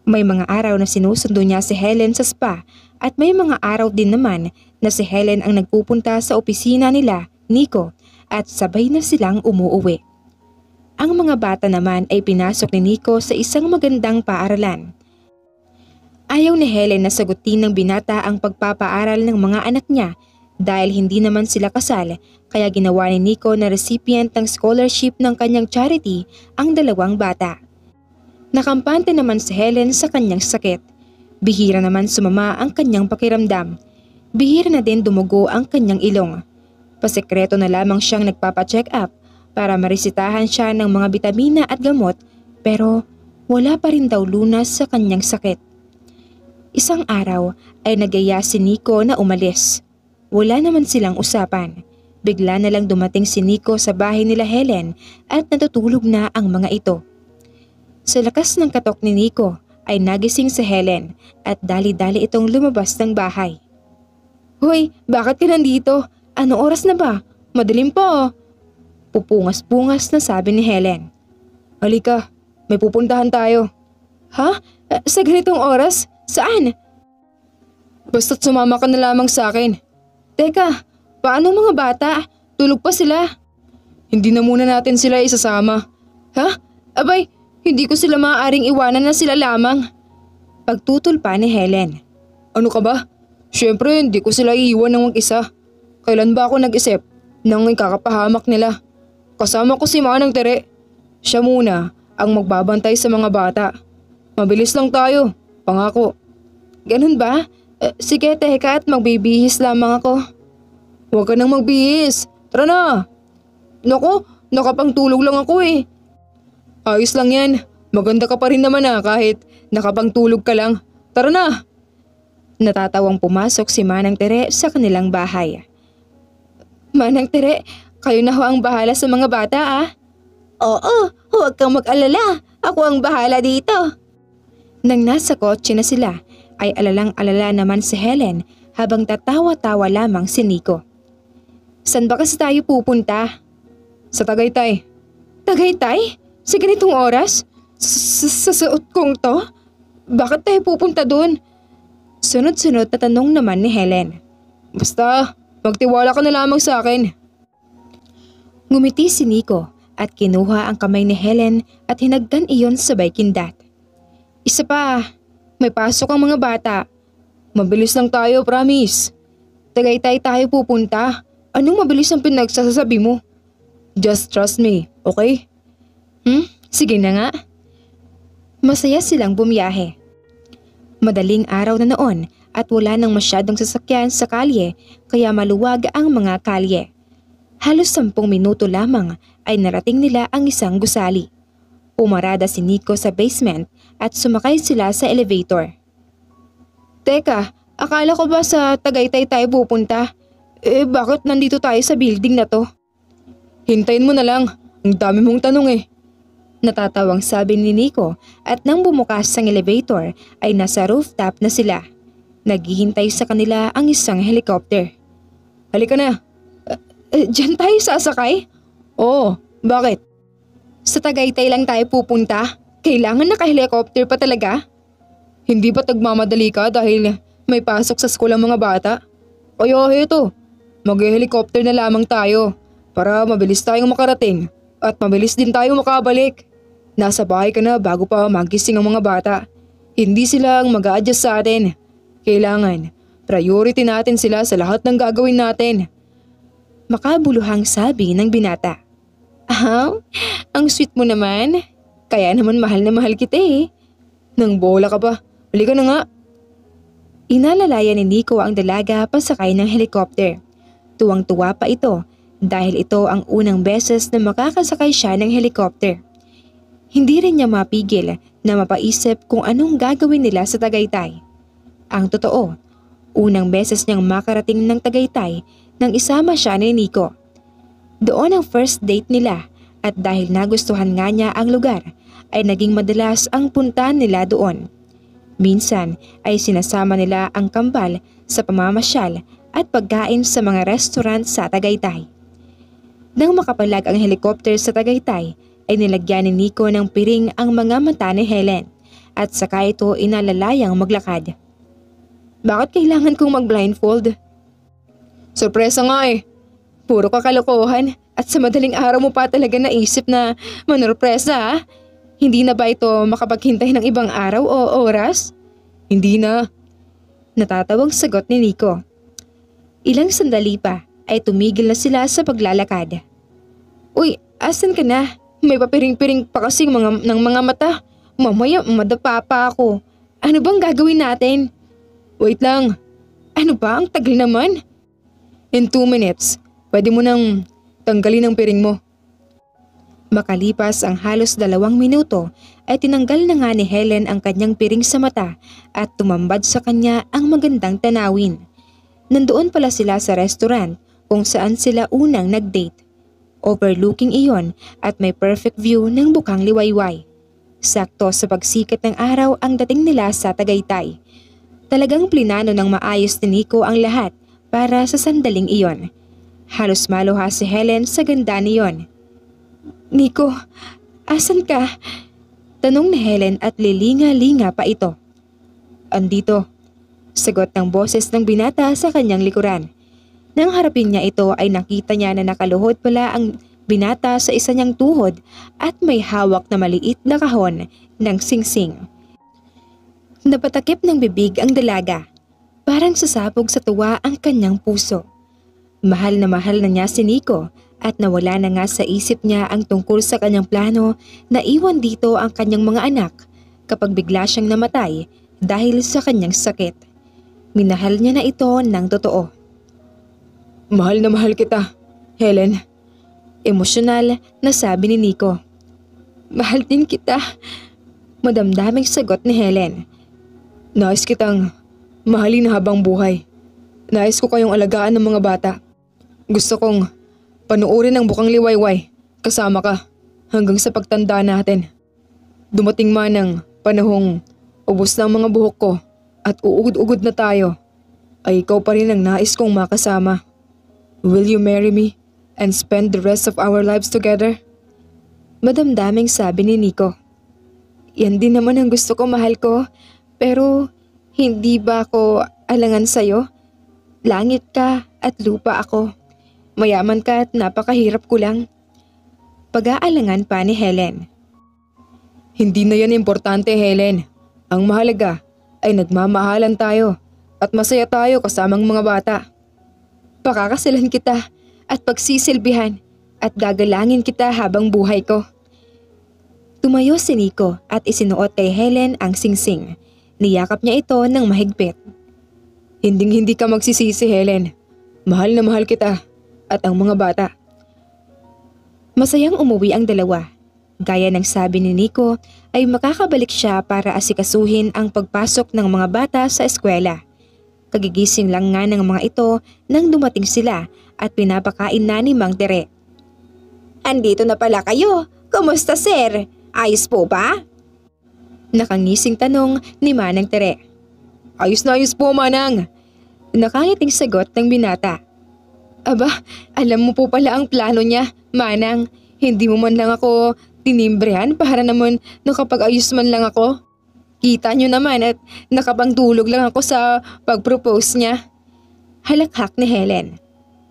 May mga araw na sinusundo niya si Helen sa spa at may mga araw din naman na si Helen ang nagpupunta sa opisina nila, Nico, at sabay na silang umuuwi. Ang mga bata naman ay pinasok ni Nico sa isang magandang paaralan. Ayaw ni Helen na sagutin ng binata ang pagpapaaral ng mga anak niya dahil hindi naman sila kasal kaya ginawa ni Nico na recipient ng scholarship ng kanyang charity ang dalawang bata. Nakampante naman si Helen sa kanyang sakit. Bihira naman sumama ang kanyang pakiramdam. Bihira na din dumugo ang kanyang ilong. Pasekreto na lamang siyang nagpapacheck up para marisitahan siya ng mga bitamina at gamot pero wala pa rin daw lunas sa kanyang sakit. Isang araw ay nagaya si Nico na umalis. Wala naman silang usapan. Bigla na lang dumating si Nico sa bahay nila Helen at natutulog na ang mga ito. Sa lakas ng katok ni Nico ay nagising si Helen at dali-dali itong lumabas ng bahay. Hoy, bakit ka nandito? Anong oras na ba? Madilim po oh. Pupungas-pungas na sabi ni Helen. Halika, may pupuntahan tayo. Ha? Eh, sa ganitong oras? Saan? Basta't sumama ka na lamang sa akin. Teka, paano mga bata? Tulog pa sila. Hindi na muna natin sila isasama. Ha? Abay, hindi ko sila maaaring iwanan na sila lamang. Pagtutol pa ni Helen. Ano ka ba? Siyempre, hindi ko sila iiwan ng mag-isa. Kailan ba ako nag-isip nang ikakapahamak nila? Kasama ko si Manang Tere. Siya muna ang magbabantay sa mga bata. Mabilis lang tayo, pangako. Ganun ba? Uh, sige, teka at magbibihis lamang ako. Huwag ka nang magbihis. Tara na. Nako, nakapangtulog lang ako eh. Ayos lang yan. Maganda ka pa rin naman ah kahit nakapangtulog ka lang. Tara na! Natatawang pumasok si Manang Tere sa kanilang bahay. Manang Tere, kayo na ho ang bahala sa mga bata ah. Oo, huwag kang mag-alala. Ako ang bahala dito. Nang nasa kotse na sila, ay alalang-alala naman si Helen habang tatawa-tawa lamang si Nico. San ba kasi tayo pupunta? Sa Tagaytay. Tagaytay? Sa ganitong oras? Sa suot kong to? Bakit tayo pupunta doon? Sunod-sunod na tanong naman ni Helen. Basta, magtiwala ka na lamang sa akin. Ngumiti si Nico at kinuha ang kamay ni Helen at hinagdan iyon sabay kindat. Isa pa, may pasok ang mga bata. Mabilis lang tayo, promise. Tagaytay tayo pupunta. Anong mabilis ang pinagsasabi mo? Just trust me, okay? Hmm? Sige na nga. Masaya silang bumiyahe. Madaling araw na noon at wala nang masyadong sasakyan sa kalye kaya maluwag ang mga kalye. Halos sampung minuto lamang ay narating nila ang isang gusali. Umarada si Nico sa basement at sumakay sila sa elevator. Teka, akala ko ba sa Tagaytay tayo pupunta? Eh bakit nandito tayo sa building na to? Hintayin mo na lang, ang dami mong tanong eh. Natatawang sabi ni Nico at nang bumukas ang elevator ay nasa rooftop na sila. Naghihintay sa kanila ang isang helicopter. Halika na! Uh, eh, uh, eh, Diyan tayo sasakay? Oo, bakit? Sa Tagaytay lang tayo pupunta? Kailangan naka-helicopter pa talaga? Hindi ba tagmamadali ka dahil may pasok sa school ang mga bata? Oyo, heto! Mag-helicopter na lamang tayo para mabilis tayong makarating at mabilis din tayo makabalik. Nasa bahay ka na bago pa magising ang mga bata. Hindi sila ang mag-a-adjust sa atin. Kailangan, priority natin sila sa lahat ng gagawin natin. Makabuluhang sabi ng binata. Ah, oh, ang sweet mo naman. Kaya naman mahal na mahal kita eh. Nang bola ka pa, ka na nga. Inalalayan ni Nico ang dalaga pasakay ng helikopter. Tuwang-tuwa pa ito dahil ito ang unang beses na makakasakay siya ng helikopter. Hindi rin niya mapigil na mapaisip kung anong gagawin nila sa Tagaytay. Ang totoo, unang beses niyang makarating ng Tagaytay nang isama siya ni Nico. Doon ang first date nila at dahil nagustuhan nga niya ang lugar ay naging madalas ang puntaan nila doon. Minsan ay sinasama nila ang kambal sa pamamasyal at pagkain sa mga restaurant sa Tagaytay. Nang makapalag ang helikopter sa Tagaytay, ay nilagyan ni Nico ng piring ang mga mata ni Helen at saka ito inalalayang maglakad. Bakit kailangan kong mag-blindfold? Sorpresa nga eh. Puro kakalokohan at sa madaling araw mo pa talaga naisip na manorpresa ha? Ah. Hindi na ba ito makapaghintay ng ibang araw o oras? Hindi na. Natatawang sagot ni Nico. Ilang sandali pa ay tumigil na sila sa paglalakad. Uy, asan ka na? May papiring-piring pa kasi mga, ng mga mata. Mamaya madapa pa ako. Ano bang gagawin natin? Wait lang. Ano ba? Ang tagal naman. In two minutes, pwede mo nang tanggalin ang piring mo. Makalipas ang halos dalawang minuto ay tinanggal na nga ni Helen ang kanyang piring sa mata at tumambad sa kanya ang magandang tanawin. Nandoon pala sila sa restaurant kung saan sila unang nag-date overlooking iyon at may perfect view ng bukang liwayway. Sakto sa pagsikat ng araw ang dating nila sa Tagaytay. Talagang plinano ng maayos ni Nico ang lahat para sa sandaling iyon. Halos maluha si Helen sa ganda niyon. Nico, asan ka? Tanong ni Helen at lilinga-linga pa ito. Andito, sagot ng boses ng binata sa kanyang likuran. Nang harapin niya ito ay nakita niya na nakaluhod pala ang binata sa isa niyang tuhod at may hawak na maliit na kahon ng singsing. Napatakip ng bibig ang dalaga. Parang sasabog sa tuwa ang kanyang puso. Mahal na mahal na niya si Nico at nawala na nga sa isip niya ang tungkol sa kanyang plano na iwan dito ang kanyang mga anak kapag bigla siyang namatay dahil sa kanyang sakit. Minahal niya na ito ng totoo. Mahal na mahal kita, Helen. Emosyonal na sabi ni Nico. Mahal din kita. Madamdaming sagot ni Helen. Nais kitang mahalin habang buhay. Nais ko kayong alagaan ng mga bata. Gusto kong panuorin ang bukang liwayway. Kasama ka hanggang sa pagtanda natin. Dumating man ang panahong ubos na ang mga buhok ko at uugod-ugod na tayo, ay ikaw pa rin ang nais kong makasama. Will you marry me and spend the rest of our lives together? Madamdaming sabi ni Nico. Yan din naman ang gusto ko mahal ko, pero hindi ba ako alangan sa'yo? Langit ka at lupa ako. Mayaman ka at napakahirap ko lang. Pag-aalangan pa ni Helen. Hindi na yan importante, Helen. Ang mahalaga ay nagmamahalan tayo at masaya tayo kasamang mga bata. Pakakasalan kita at pagsisilbihan at gagalangin kita habang buhay ko. Tumayo si Nico at isinuot kay Helen ang singsing. Niyakap niya ito ng mahigpit. Hinding-hindi ka magsisisi, Helen. Mahal na mahal kita at ang mga bata. Masayang umuwi ang dalawa. Gaya ng sabi ni Nico ay makakabalik siya para asikasuhin ang pagpasok ng mga bata sa eskwela. Kagigising lang nga ng mga ito nang dumating sila at pinapakain na ni Mang Tere. Andito na pala kayo. Kumusta sir? Ayos po ba? Nakangising tanong ni Manang Tere. Ayos na ayos po Manang. Nakangiting sagot ng binata. Aba, alam mo po pala ang plano niya, Manang. Hindi mo man lang ako tinimbrehan para naman no kapag ayos man lang ako. Kita nyo naman at nakapangtulog lang ako sa pag-propose niya. Halakhak ni Helen.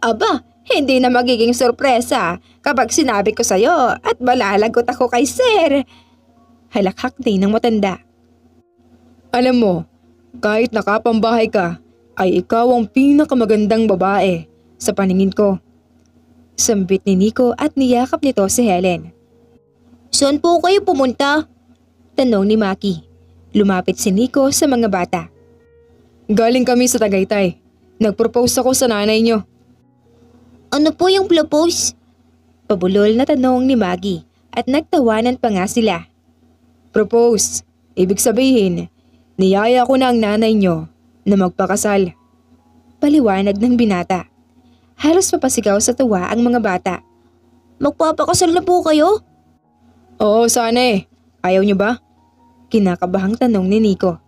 Aba, hindi na magiging sorpresa kapag sinabi ko sa'yo at malalagot ako kay Sir. Halakhak din ng matanda. Alam mo, kahit nakapambahay ka, ay ikaw ang pinakamagandang babae sa paningin ko. Sambit ni Nico at niyakap nito si Helen. Saan po kayo pumunta? Tanong ni Maki. Lumapit si Nico sa mga bata. Galing kami sa Tagaytay. Nagpropose ako sa nanay niyo. Ano po yung propose? Pabulol na tanong ni Maggie at nagtawanan pa nga sila. Propose. Ibig sabihin, niyaya ko na ang nanay niyo na magpakasal. Paliwanag ng binata. Halos mapasigaw sa tuwa ang mga bata. Magpapakasal na po kayo? Oo, sana eh. Ayaw niyo ba? Kinakabahang tanong ni Nico.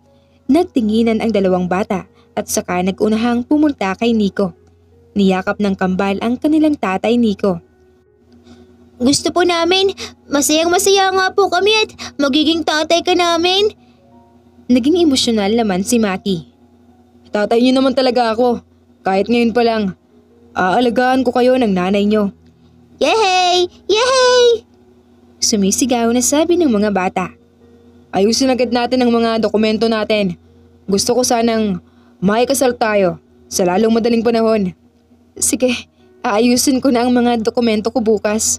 Nagtinginan ang dalawang bata at saka nagunahang pumunta kay Nico. Niyakap ng kambal ang kanilang tatay Nico. Gusto po namin, masayang masaya nga po kami at magiging tatay ka namin. Naging emosyonal naman si Maki. Tatay niyo naman talaga ako, kahit ngayon pa lang. Aalagaan ko kayo ng nanay niyo. Yehey! Yehey! Sumisigaw na sabi ng mga bata. Ayusin agad natin ang mga dokumento natin. Gusto ko sanang maikasal tayo sa lalong madaling panahon. Sige, aayusin ko na ang mga dokumento ko bukas.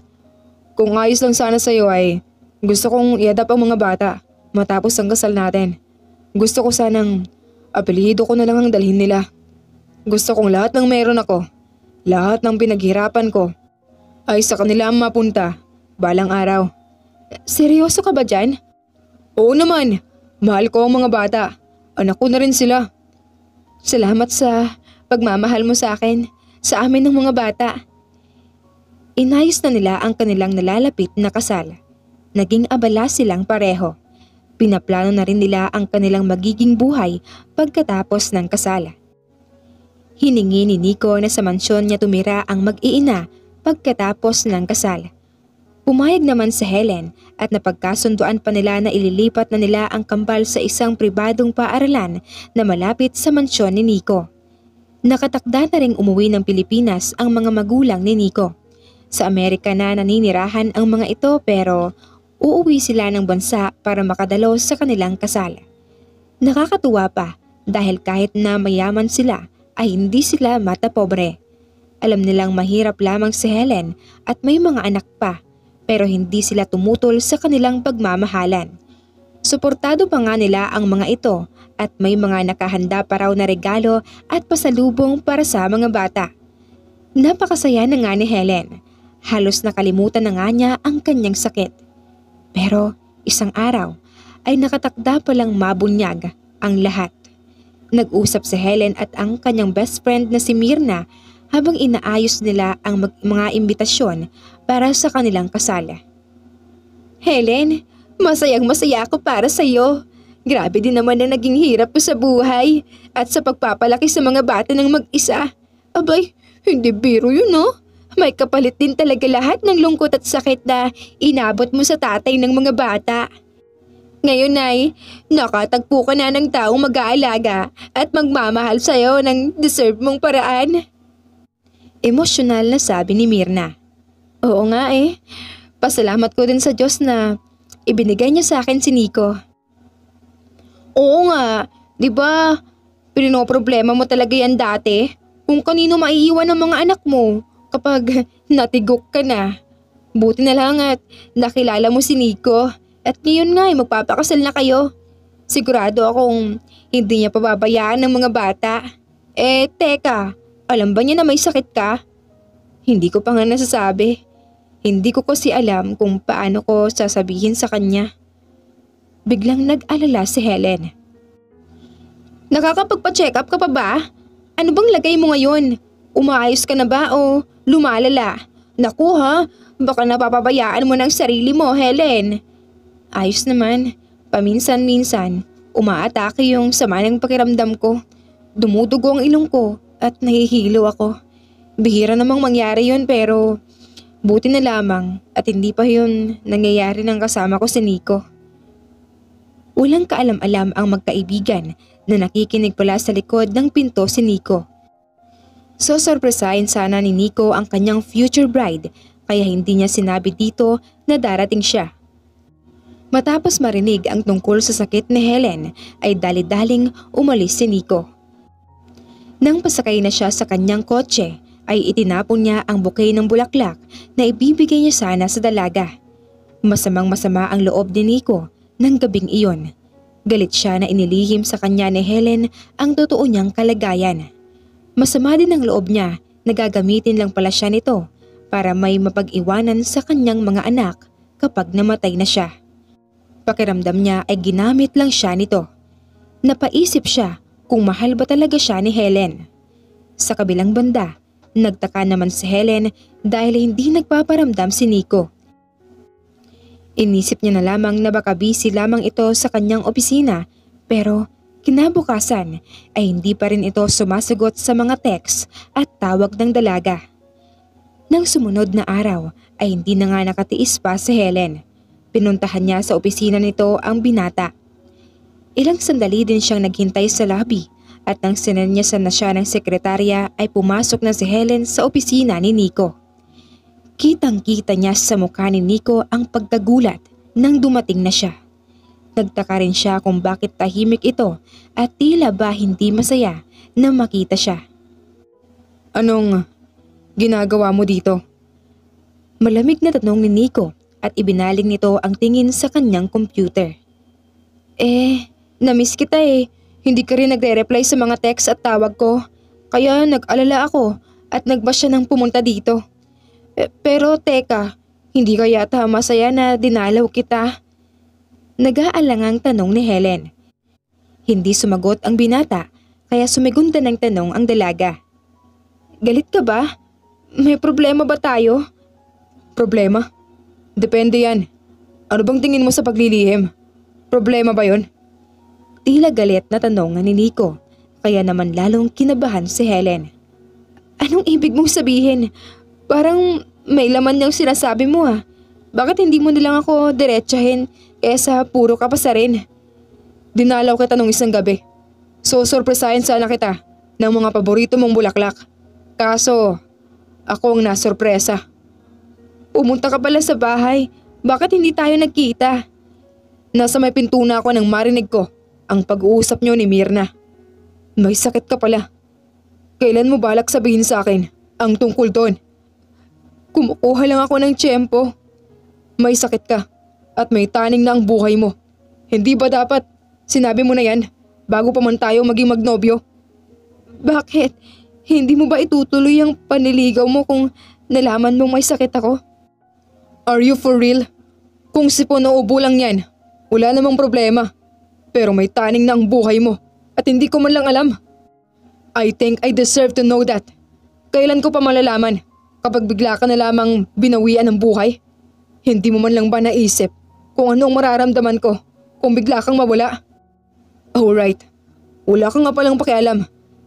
Kung ayos lang sana sa iyo ay gusto kong iadap ang mga bata matapos ang kasal natin. Gusto ko sanang apelido ko na lang ang dalhin nila. Gusto kong lahat ng meron ako, lahat ng pinaghirapan ko, ay sa kanila ang mapunta balang araw. Seryoso ka ba dyan? Oo naman, mahal ko ang mga bata. Anak ko na rin sila. Salamat sa pagmamahal mo sa akin, sa amin ng mga bata. Inayos na nila ang kanilang nalalapit na kasal. Naging abala silang pareho. Pinaplano na rin nila ang kanilang magiging buhay pagkatapos ng kasal. Hiningi ni Nico na sa mansyon niya tumira ang mag-iina pagkatapos ng kasal. Pumayag naman si Helen at napagkasunduan pa nila na ililipat na nila ang kambal sa isang pribadong paaralan na malapit sa mansyon ni Nico. Nakatakda na ring umuwi ng Pilipinas ang mga magulang ni Nico. Sa Amerika na naninirahan ang mga ito pero uuwi sila ng bansa para makadalo sa kanilang kasal. Nakakatuwa pa dahil kahit na mayaman sila ay hindi sila matapobre. Alam nilang mahirap lamang si Helen at may mga anak pa pero hindi sila tumutol sa kanilang pagmamahalan. Suportado pa nga nila ang mga ito at may mga nakahanda pa raw na regalo at pasalubong para sa mga bata. Napakasaya na nga ni Helen. Halos nakalimutan na nga niya ang kanyang sakit. Pero isang araw ay nakatakda palang mabunyag ang lahat. Nag-usap si Helen at ang kanyang best friend na si Mirna habang inaayos nila ang mga imbitasyon para sa kanilang kasala. Helen, masayang masaya ako para sa iyo. Grabe din naman na naging hirap ko sa buhay at sa pagpapalaki sa mga bata ng mag-isa. Abay, hindi biro yun no? May kapalit din talaga lahat ng lungkot at sakit na inabot mo sa tatay ng mga bata. Ngayon ay, nakatagpo ka na ng taong mag-aalaga at magmamahal sa'yo ng deserve mong paraan. Emosyonal na sabi ni Mirna. Oo nga eh. Pasalamat ko din sa Diyos na ibinigay niya sa akin si Nico. Oo nga, di ba? problema mo talaga yan dati. Kung kanino maiiwan ang mga anak mo kapag natigok ka na. Buti na lang at nakilala mo si Nico at ngayon nga ay eh, magpapakasal na kayo. Sigurado akong hindi niya pababayaan ng mga bata. Eh teka, alam ba niya na may sakit ka? Hindi ko pa nga nasasabi. Hindi ko kasi alam kung paano ko sasabihin sa kanya. Biglang nag-alala si Helen. Nakakapagpa-check up ka pa ba? Ano bang lagay mo ngayon? Umaayos ka na ba o lumalala? Naku ha, baka napapabayaan mo ng sarili mo, Helen. Ayos naman, paminsan-minsan, umaatake yung sama ng pakiramdam ko. Dumudugo ang ilong ko at nahihilo ako. Bihira namang mangyari yon pero Buti na lamang at hindi pa yun nangyayari ng kasama ko si Nico. Walang kaalam-alam ang magkaibigan na nakikinig pala sa likod ng pinto si Nico. So sorpresahin sana ni Nico ang kanyang future bride kaya hindi niya sinabi dito na darating siya. Matapos marinig ang tungkol sa sakit ni Helen ay dali-daling umalis si Nico. Nang pasakay na siya sa kanyang kotse ay itinapon niya ang bouquet ng bulaklak na ibibigay niya sana sa dalaga. Masamang masama ang loob ni Nico ng gabing iyon. Galit siya na inilihim sa kanya ni Helen ang totoo niyang kalagayan. Masama din ang loob niya na gagamitin lang pala siya nito para may mapag-iwanan sa kanyang mga anak kapag namatay na siya. Pakiramdam niya ay ginamit lang siya nito. Napaisip siya kung mahal ba talaga siya ni Helen. Sa kabilang banda, Nagtaka naman si Helen dahil hindi nagpaparamdam si Nico. Inisip niya na lamang na baka busy lamang ito sa kanyang opisina pero Kinabukasan ay hindi pa rin ito sumasagot sa mga text at tawag ng dalaga. Nang sumunod na araw ay hindi na nga nakatiis pa si Helen. Pinuntahan niya sa opisina nito ang binata. Ilang sandali din siyang naghintay sa lobby at nang sinanyasan na siya ng sekretarya ay pumasok na si Helen sa opisina ni Nico. Kitang-kita niya sa mukha ni Nico ang pagkagulat nang dumating na siya. Nagtaka rin siya kung bakit tahimik ito at tila ba hindi masaya na makita siya. Anong ginagawa mo dito? Malamig na tanong ni Nico at ibinaling nito ang tingin sa kanyang computer. Eh, namiss kita eh. Hindi ka rin nagre-reply sa mga text at tawag ko. Kaya nag-alala ako at nagba siya ng pumunta dito. E, pero teka, hindi kaya yata masaya na dinalaw kita. Nag-aalangang tanong ni Helen. Hindi sumagot ang binata kaya sumigunda ng tanong ang dalaga. Galit ka ba? May problema ba tayo? Problema? Depende yan. Ano bang tingin mo sa paglilihim? Problema ba yon? Tila galit na tanong ni Nico, kaya naman lalong kinabahan si Helen. Anong ibig mong sabihin? Parang may laman yung sinasabi mo ah. Bakit hindi mo nilang ako diretsahin kesa puro ka pa sa rin? Dinalaw kita nung isang gabi. So surpresahin sana kita ng mga paborito mong bulaklak. Kaso, ako ang nasurpresa. Pumunta ka pala sa bahay. Bakit hindi tayo nagkita? Nasa may pintuna ako nang marinig ko ang pag-uusap niyo ni Mirna. May sakit ka pala. Kailan mo balak sabihin sa akin ang tungkol doon? Kumukuha lang ako ng tiyempo. May sakit ka at may taning na ang buhay mo. Hindi ba dapat sinabi mo na yan bago pa man tayo maging magnobyo? Bakit? Hindi mo ba itutuloy ang paniligaw mo kung nalaman mong may sakit ako? Are you for real? Kung sipon na ubo lang yan, wala namang problema. Pero may taning na ang buhay mo at hindi ko man lang alam. I think I deserve to know that. Kailan ko pa malalaman kapag bigla ka na lamang binawian ng buhay? Hindi mo man lang ba naisip kung anong mararamdaman ko kung bigla kang mawala? Alright, wala ka nga palang pakialam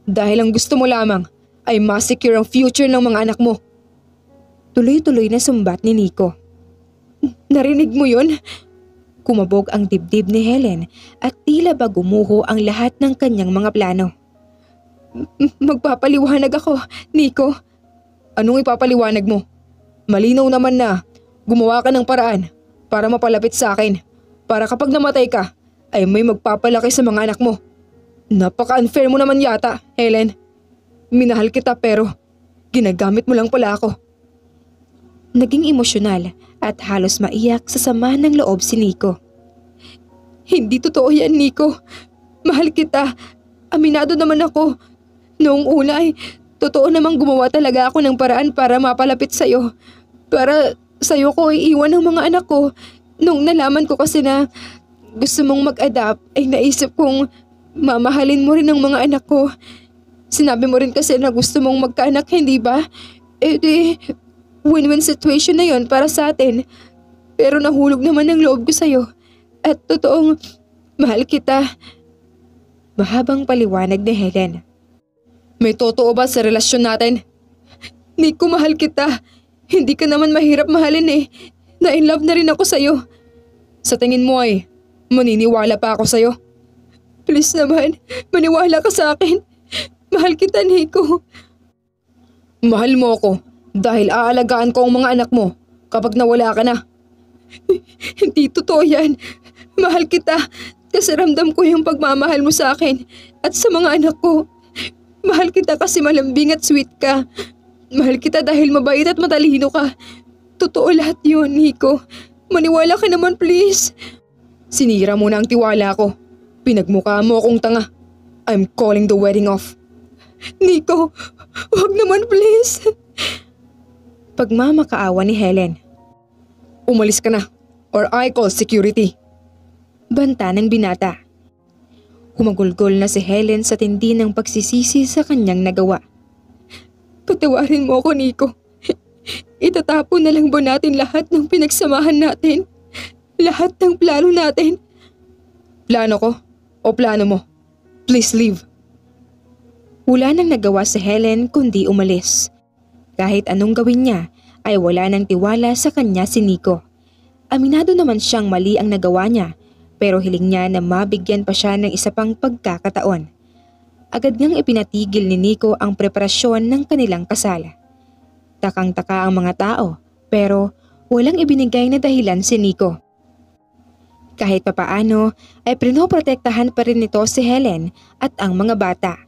dahil ang gusto mo lamang ay masecure ang future ng mga anak mo. Tuloy-tuloy na sumbat ni Nico. Narinig mo yun? Kumabog ang dibdib ni Helen at tila ba gumuho ang lahat ng kanyang mga plano. Magpapaliwanag ako, Nico. Anong ipapaliwanag mo? Malinaw naman na gumawa ka ng paraan para mapalapit sa akin. Para kapag namatay ka, ay may magpapalaki sa mga anak mo. Napaka-unfair mo naman yata, Helen. Minahal kita pero ginagamit mo lang pala ako. Naging emosyonal at halos maiyak sa sama ng loob si Nico. Hindi totoo yan, Nico. Mahal kita. Aminado naman ako. Noong una ay, totoo namang gumawa talaga ako ng paraan para mapalapit sa'yo. Para sa'yo ko iiwan ang mga anak ko. Nung nalaman ko kasi na gusto mong mag-adapt, ay naisip kong mamahalin mo rin ang mga anak ko. Sinabi mo rin kasi na gusto mong magkaanak, hindi ba? Eh di, Win-win situation na yon para sa atin. Pero nahulog naman ang loob ko sa'yo. At totoong, mahal kita. Mahabang paliwanag ni Helen. May totoo ba sa relasyon natin? Nico, mahal kita. Hindi ka naman mahirap mahalin eh. Na in na rin ako sa'yo. Sa tingin mo ay, maniniwala pa ako sa'yo. Please naman, maniwala ka sa akin. Mahal kita, Nico. Mahal mo ako. Dahil aalagaan ko ang mga anak mo kapag nawala ka na. Hindi totoo yan. Mahal kita kasi ramdam ko yung pagmamahal mo sa akin at sa mga anak ko. Mahal kita kasi malambing at sweet ka. Mahal kita dahil mabait at matalino ka. Totoo lahat yun, Nico. Maniwala ka naman please. Sinira mo na ang tiwala ko. Pinagmukha mo akong tanga. I'm calling the wedding off. Nico, wag naman please. Pagmamakaawa ni Helen. Umalis ka na or I call security. Banta ng binata. Humagulgol na si Helen sa tindi ng pagsisisi sa kanyang nagawa. Patawarin mo ako, Nico. Itatapon na lang ba natin lahat ng pinagsamahan natin? Lahat ng plano natin? Plano ko o plano mo? Please leave. Wala nang nagawa si Helen kundi umalis. Kahit anong gawin niya ay wala nang tiwala sa kanya si Nico. Aminado naman siyang mali ang nagawa niya pero hiling niya na mabigyan pa siya ng isa pang pagkakataon. Agad ngang ipinatigil ni Nico ang preparasyon ng kanilang kasal. Takang-taka ang mga tao pero walang ibinigay na dahilan si Nico. Kahit papaano ay prinoprotektahan pa rin nito si Helen at ang mga bata.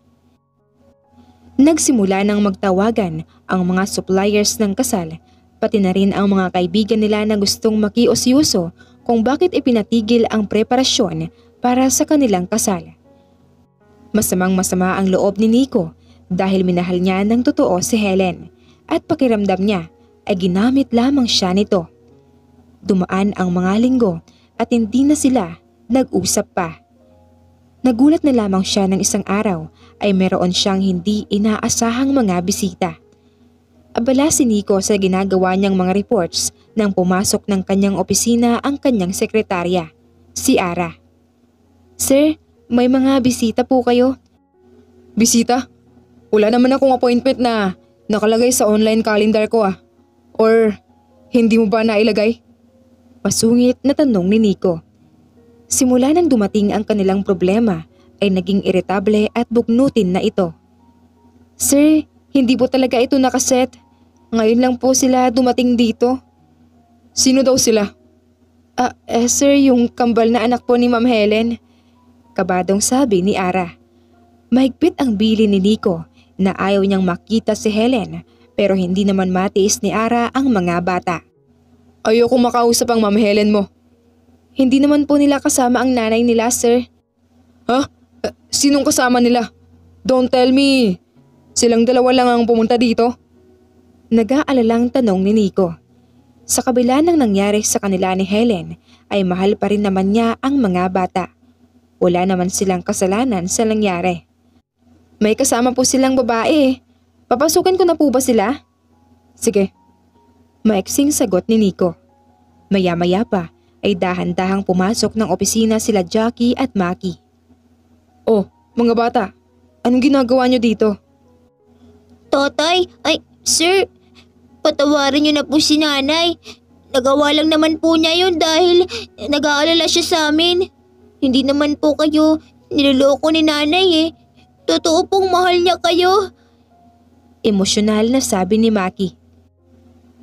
Nagsimula nang magtawagan ang mga suppliers ng kasal, pati na rin ang mga kaibigan nila na gustong makiusyoso kung bakit ipinatigil ang preparasyon para sa kanilang kasal. Masamang masama ang loob ni Nico dahil minahal niya ng totoo si Helen at pakiramdam niya ay ginamit lamang siya nito. Dumaan ang mga linggo at hindi na sila nag-usap pa. Nagulat na lamang siya ng isang araw ay meron siyang hindi inaasahang mga bisita. Abala si Nico sa ginagawa niyang mga reports nang pumasok ng kanyang opisina ang kanyang sekretarya, si Ara. Sir, may mga bisita po kayo. Bisita? Wala naman akong appointment na nakalagay sa online calendar ko ah. Or hindi mo ba nailagay? Pasungit na tanong ni Nico. Simula nang dumating ang kanilang problema ay naging iritable at bugnutin na ito. Sir, hindi po talaga ito nakaset. Ngayon lang po sila dumating dito. Sino daw sila? Ah, eh, sir, yung kambal na anak po ni Ma'am Helen. Kabadong sabi ni Ara. Mahigpit ang bili ni Nico na ayaw niyang makita si Helen pero hindi naman matiis ni Ara ang mga bata. Ayoko makausap ang Ma'am Helen mo. Hindi naman po nila kasama ang nanay nila, sir. Ha? Huh? sinong kasama nila? Don't tell me. Silang dalawa lang ang pumunta dito? Nag-aalalang tanong ni Nico. Sa kabila ng nangyari sa kanila ni Helen ay mahal pa rin naman niya ang mga bata. Wala naman silang kasalanan sa nangyari. May kasama po silang babae. Papasukin ko na po ba sila? Sige. Maiksing sagot ni Nico. Maya-maya pa ay dahan-dahang pumasok ng opisina sila Jackie at Maki. Oh, mga bata, anong ginagawa nyo dito? Tatay, ay, sir, patawarin niyo na po si nanay. Nagawa lang naman po niya yun dahil nag-aalala siya sa amin. Hindi naman po kayo niloloko ni nanay eh. Totoo pong mahal niya kayo. Emosyonal na sabi ni Maki.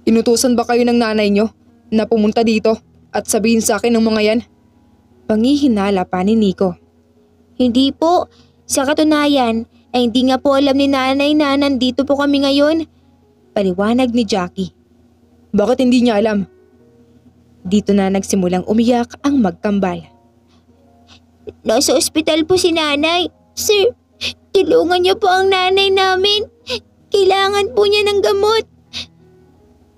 Inutusan ba kayo ng nanay nyo na pumunta dito at sabihin sa akin ng mga yan? Pangihinala pa ni Nico. Hindi po. Sa katunayan, ay hindi nga po alam ni nanay na nandito po kami ngayon. Paliwanag ni Jackie. Bakit hindi niya alam? Dito na nagsimulang umiyak ang magkambal. Nasa ospital po si nanay. Sir, tulungan niyo po ang nanay namin. Kailangan po niya ng gamot.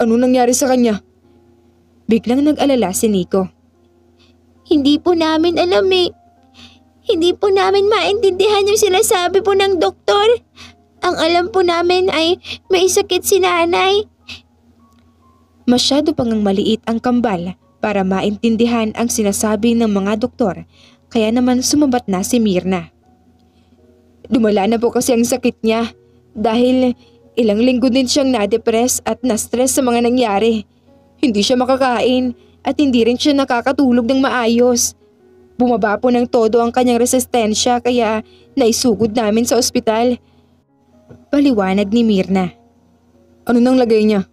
Ano nangyari sa kanya? Biglang nag-alala si Nico. Hindi po namin alam eh. Hindi po namin maintindihan yung sinasabi po ng doktor. Ang alam po namin ay may sakit si nanay. Masyado pang maliit ang kambal para maintindihan ang sinasabi ng mga doktor kaya naman sumabat na si Mirna. Dumala na po kasi ang sakit niya dahil ilang linggo din siyang na-depress at na-stress sa mga nangyari. Hindi siya makakain at hindi rin siya nakakatulog ng maayos. Bumaba po ng todo ang kanyang resistensya kaya naisugod namin sa ospital. Paliwanag ni Mirna. Ano nang lagay niya?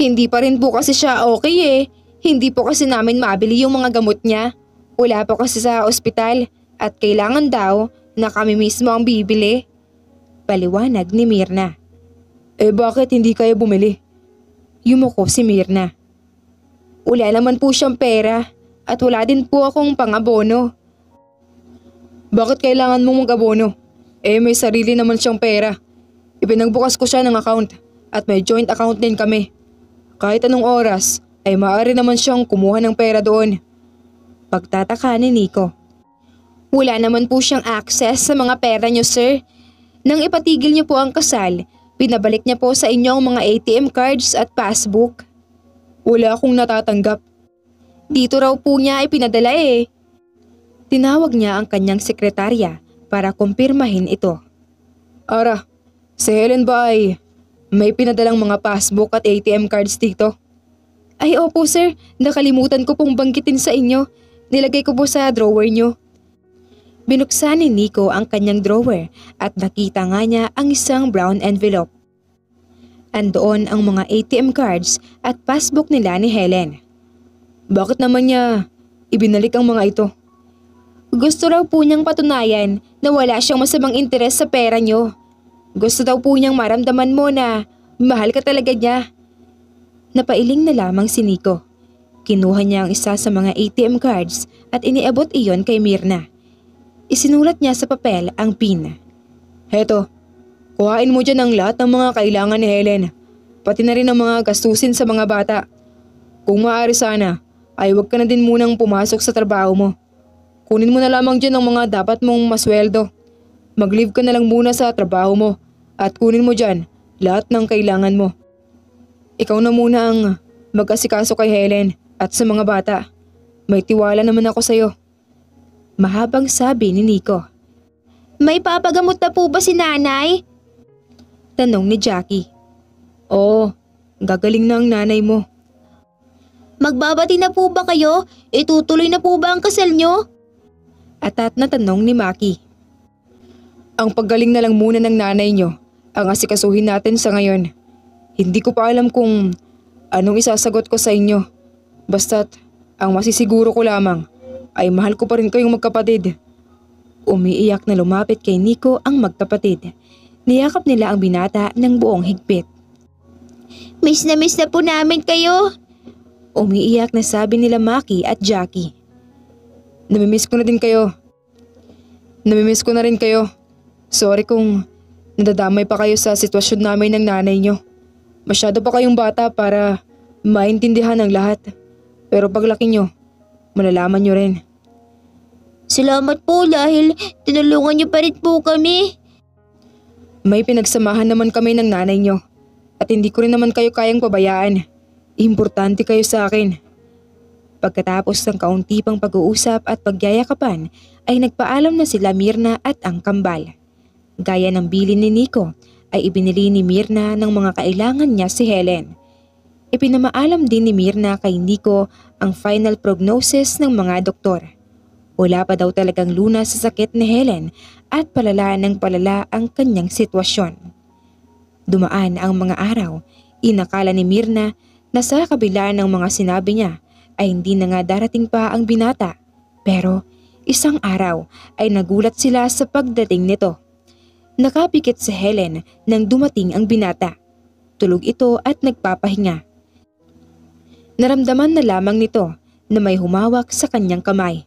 Hindi pa rin po kasi siya okay eh. Hindi po kasi namin mabili yung mga gamot niya. Wala po kasi sa ospital at kailangan daw na kami mismo ang bibili. Paliwanag ni Mirna. Eh bakit hindi kayo bumili? Yumuko si Mirna. Wala naman po siyang pera at wala din po akong pangabono. Bakit kailangan mong magabono? Eh may sarili naman siyang pera. Ipinagbukas ko siya ng account at may joint account din kami. Kahit anong oras ay maaari naman siyang kumuha ng pera doon. Pagtataka ni Nico. Wala naman po siyang access sa mga pera niyo sir. Nang ipatigil niyo po ang kasal, pinabalik niya po sa inyo ang mga ATM cards at passbook. Wala akong natatanggap dito raw po niya ay pinadala eh. Tinawag niya ang kanyang sekretarya para kumpirmahin ito. Ara, si Helen ba ay may pinadalang mga passbook at ATM cards dito? Ay opo sir, nakalimutan ko pong banggitin sa inyo. Nilagay ko po sa drawer niyo. Binuksan ni Nico ang kanyang drawer at nakita nga niya ang isang brown envelope. Andoon ang mga ATM cards at passbook nila ni Helen. Bakit naman niya ibinalik ang mga ito? Gusto raw po niyang patunayan na wala siyang masamang interes sa pera niyo. Gusto daw po niyang maramdaman mo na mahal ka talaga niya. Napailing na lamang si Nico. Kinuha niya ang isa sa mga ATM cards at iniabot iyon kay Mirna. Isinulat niya sa papel ang pin. Heto, kuhain mo dyan ang lahat ng mga kailangan ni Helen, pati na rin ang mga gastusin sa mga bata. Kung maaari sana, ay huwag ka na din munang pumasok sa trabaho mo. Kunin mo na lamang dyan ang mga dapat mong masweldo. Mag-leave ka na lang muna sa trabaho mo at kunin mo dyan lahat ng kailangan mo. Ikaw na muna ang mag-asikaso kay Helen at sa mga bata. May tiwala naman ako sa'yo. Mahabang sabi ni Nico. May papagamot na po ba si nanay? Tanong ni Jackie. Oo, gagaling na ang nanay mo. Magbabati na po ba kayo? Itutuloy na po ba ang kasal nyo? Atat na tanong ni Maki. Ang paggaling na lang muna ng nanay nyo ang asikasuhin natin sa ngayon. Hindi ko pa alam kung anong isasagot ko sa inyo. Basta't ang masisiguro ko lamang ay mahal ko pa rin kayong magkapatid. Umiiyak na lumapit kay Nico ang magkapatid. Niyakap nila ang binata ng buong higpit. Miss na miss na po namin kayo. Umiiyak na sabi nila Maki at Jackie. Namimiss ko na din kayo. Namimiss ko na rin kayo. Sorry kung nadadamay pa kayo sa sitwasyon namin ng nanay nyo. Masyado pa kayong bata para maintindihan ang lahat. Pero paglaki nyo, malalaman nyo rin. Salamat po dahil tinulungan niyo pa rin po kami. May pinagsamahan naman kami ng nanay nyo at hindi ko rin naman kayo kayang pabayaan. Importante kayo sa akin. Pagkatapos ng kaunti pang pag-uusap at pagyayakapan ay nagpaalam na sila Mirna at ang kambal. Gaya ng bilin ni Nico ay ibinili ni Mirna ng mga kailangan niya si Helen. Ipinamaalam din ni Mirna kay Nico ang final prognosis ng mga doktor. Wala pa daw talagang luna sa sakit ni Helen at palala ng palala ang kanyang sitwasyon. Dumaan ang mga araw, inakala ni Mirna na sa kabila ng mga sinabi niya ay hindi na nga darating pa ang binata. Pero isang araw ay nagulat sila sa pagdating nito. Nakapikit si Helen nang dumating ang binata. Tulog ito at nagpapahinga. Naramdaman na lamang nito na may humawak sa kanyang kamay.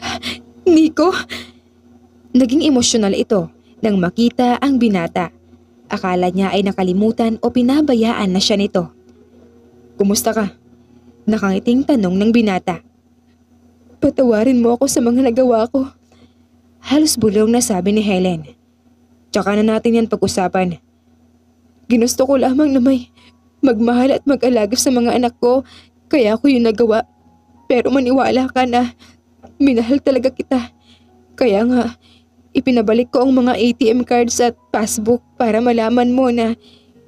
Nico! Naging emosyonal ito nang makita ang binata. Akala niya ay nakalimutan o pinabayaan na siya nito. Kumusta ka? Nakangiting tanong ng binata. Patawarin mo ako sa mga nagawa ko. Halos bulong na sabi ni Helen. Tsaka na natin yan pag-usapan. Ginusto ko lamang na may magmahal at mag alaga sa mga anak ko, kaya ako yung nagawa. Pero maniwala ka na, minahal talaga kita. Kaya nga, ipinabalik ko ang mga ATM cards at passbook para malaman mo na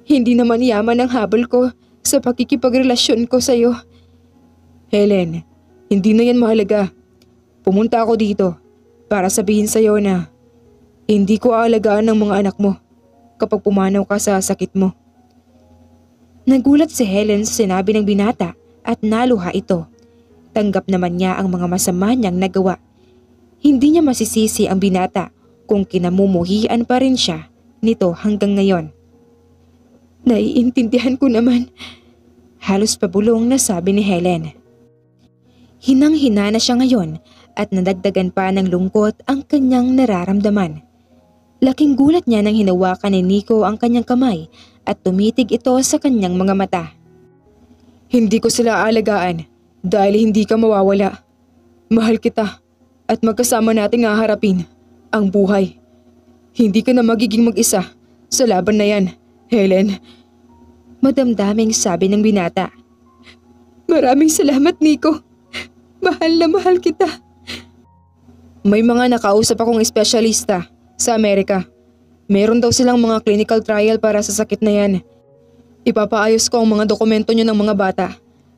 hindi naman yaman ang habol ko sa pakikipagrelasyon ko sa'yo. Helen, hindi na yan mahalaga. Pumunta ako dito para sabihin sa'yo na hindi ko aalagaan ang mga anak mo kapag pumanaw ka sa sakit mo. Nagulat si Helen sa sinabi ng binata at naluha ito. Tanggap naman niya ang mga masama niyang nagawa. Hindi niya masisisi ang binata kung kinamumuhian pa rin siya nito hanggang ngayon. Naiintindihan ko naman. Halos pabulong na sabi ni Helen. Hinang-hina na siya ngayon at nadagdagan pa ng lungkot ang kanyang nararamdaman. Laking gulat niya nang hinawakan ni Nico ang kanyang kamay at tumitig ito sa kanyang mga mata. Hindi ko sila aalagaan dahil hindi ka mawawala. Mahal kita at magkasama nating haharapin ang buhay. Hindi ka na magiging mag-isa sa laban na yan. Helen, madamdaming sabi ng binata. Maraming salamat, Nico. Mahal na mahal kita. May mga nakausap akong espesyalista sa Amerika. Meron daw silang mga clinical trial para sa sakit na yan. Ipapaayos ko ang mga dokumento nyo ng mga bata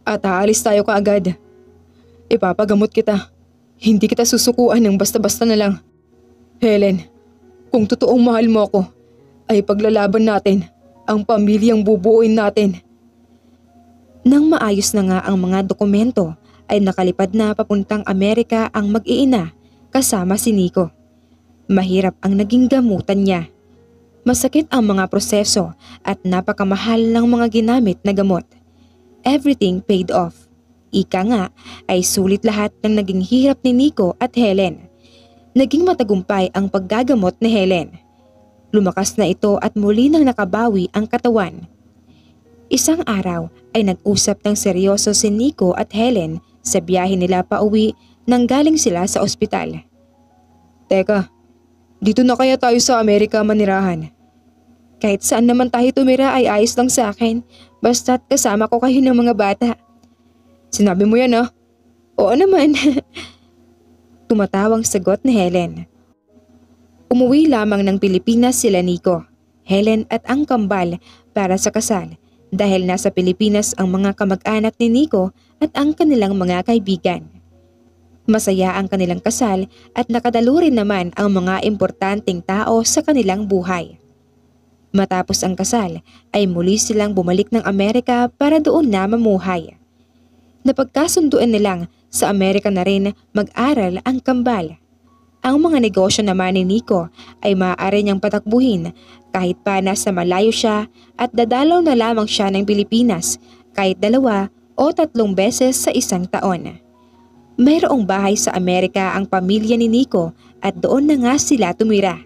at aalis tayo kaagad. Ipapagamot kita. Hindi kita susukuan ng basta-basta na lang. Helen, kung totoong mahal mo ako, ay paglalaban natin ang pamilyang bubuoin natin. Nang maayos na nga ang mga dokumento ay nakalipad na papuntang Amerika ang mag-iina kasama si Nico. Mahirap ang naging gamutan niya. Masakit ang mga proseso at napakamahal ng mga ginamit na gamot. Everything paid off. Ika nga ay sulit lahat ng naging hirap ni Nico at Helen. Naging matagumpay ang paggagamot ni Helen Lumakas na ito at muli nang nakabawi ang katawan. Isang araw ay nag-usap ng seryoso si Nico at Helen sa biyahe nila pa uwi nang galing sila sa ospital. Teka, dito na kaya tayo sa Amerika manirahan? Kahit saan naman tayo tumira ay ayos lang sa akin, basta't kasama ko kayo ng mga bata. Sinabi mo yan ah? Oo naman. Tumatawang sagot ni Helen. Umuwi lamang ng Pilipinas sila Nico, Helen at ang kambal para sa kasal dahil nasa Pilipinas ang mga kamag-anak ni Nico at ang kanilang mga kaibigan. Masaya ang kanilang kasal at nakadalo naman ang mga importanteng tao sa kanilang buhay. Matapos ang kasal ay muli silang bumalik ng Amerika para doon na mamuhay. Napagkasunduan nilang sa Amerika na rin mag-aral ang kambal ang mga negosyo naman ni Nico ay maaari niyang patakbuhin kahit pa nasa malayo siya at dadalaw na lamang siya ng Pilipinas kahit dalawa o tatlong beses sa isang taon. Mayroong bahay sa Amerika ang pamilya ni Nico at doon na nga sila tumira.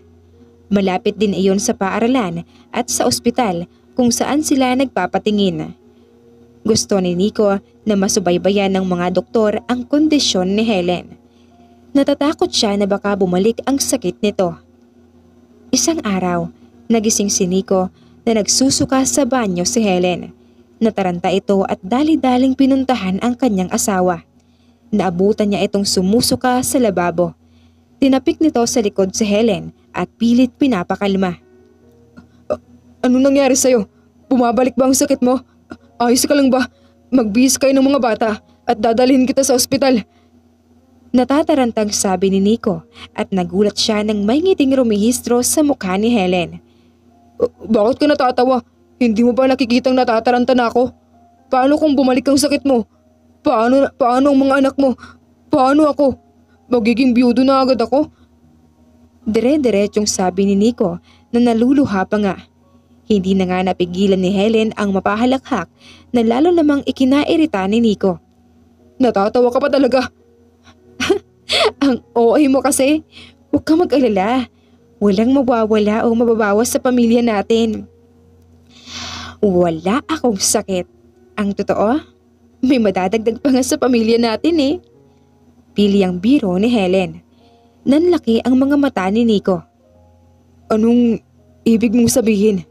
Malapit din iyon sa paaralan at sa ospital kung saan sila nagpapatingin. Gusto ni Nico na masubaybayan ng mga doktor ang kondisyon ni Helen. Natatakot siya na baka bumalik ang sakit nito. Isang araw, nagising si Nico na nagsusuka sa banyo si Helen. Nataranta ito at dali-daling pinuntahan ang kanyang asawa. Naabutan niya itong sumusuka sa lababo. Tinapik nito sa likod si Helen at pilit pinapakalma. Ano nangyari sa'yo? Bumabalik ba ang sakit mo? Ayos ka lang ba? Magbihis kayo ng mga bata at dadalhin kita sa ospital. Natatarantang sabi ni Nico at nagulat siya nang may ngiting rumihistro sa mukha ni Helen. Bakit ka natatawa? Hindi mo ba nakikitang natataranta na ako? Paano kung bumalik ang sakit mo? Paano, paano ang mga anak mo? Paano ako? Magiging biyudo na agad ako? Dire-diretsyong sabi ni Nico na naluluha pa nga. Hindi na nga napigilan ni Helen ang mapahalakhak na lalo namang ikinairita ni Nico. Natatawa ka pa talaga. Ang OA mo kasi. Huwag ka mag-alala. Walang mawawala o mababawas sa pamilya natin. Wala akong sakit. Ang totoo, may madadagdag pa nga sa pamilya natin eh. Pili ang biro ni Helen. Nanlaki ang mga mata ni Nico. Anong ibig mong sabihin?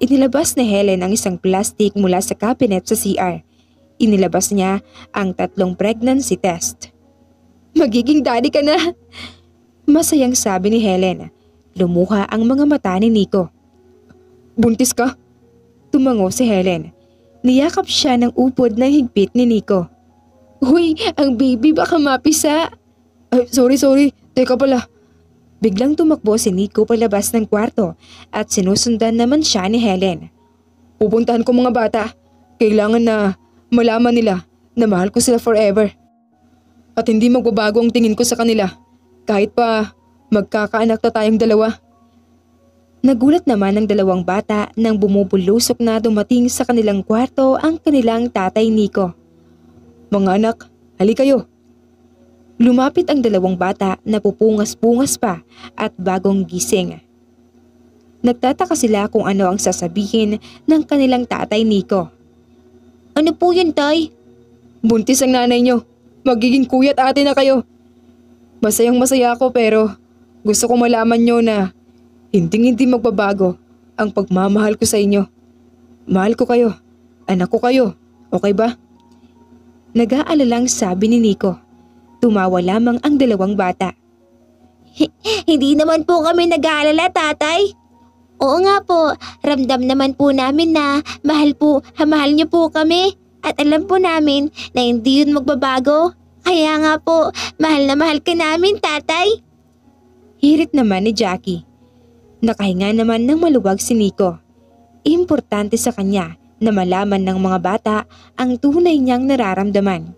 Inilabas ni Helen ang isang plastic mula sa cabinet sa CR. Inilabas niya ang tatlong pregnancy test. Magiging daddy ka na. Masayang sabi ni Helen. Lumuha ang mga mata ni Nico. Buntis ka? Tumango si Helen. Niyakap siya ng upod ng higpit ni Nico. Uy, ang baby baka mapisa. Ay, sorry, sorry. Teka pala. Biglang tumakbo si Nico palabas ng kwarto at sinusundan naman siya ni Helen. Pupuntahan ko mga bata. Kailangan na malaman nila na mahal ko sila forever at hindi magbabago ang tingin ko sa kanila kahit pa magkakaanak na tayong dalawa. Nagulat naman ang dalawang bata nang bumubulusok na dumating sa kanilang kwarto ang kanilang tatay Nico. Mga anak, hali kayo. Lumapit ang dalawang bata na pupungas-pungas pa at bagong gising. Nagtataka sila kung ano ang sasabihin ng kanilang tatay Nico. Ano po yun, tay? Buntis ang nanay niyo. Magiging kuya't ate na kayo. Masayang masaya ako pero gusto ko malaman nyo na hinding-hindi magbabago ang pagmamahal ko sa inyo. Mahal ko kayo. Anak ko kayo. Okay ba? nag aalala lang sabi ni Nico. Tumawa lamang ang dalawang bata. Hindi naman po kami nag-aalala, tatay. Oo nga po, ramdam naman po namin na mahal po, mahal niyo po kami at alam po namin na hindi yun magbabago. Kaya nga po, mahal na mahal ka namin, tatay. Hirit naman ni Jackie. Nakahinga naman ng maluwag si Nico. Importante sa kanya na malaman ng mga bata ang tunay niyang nararamdaman.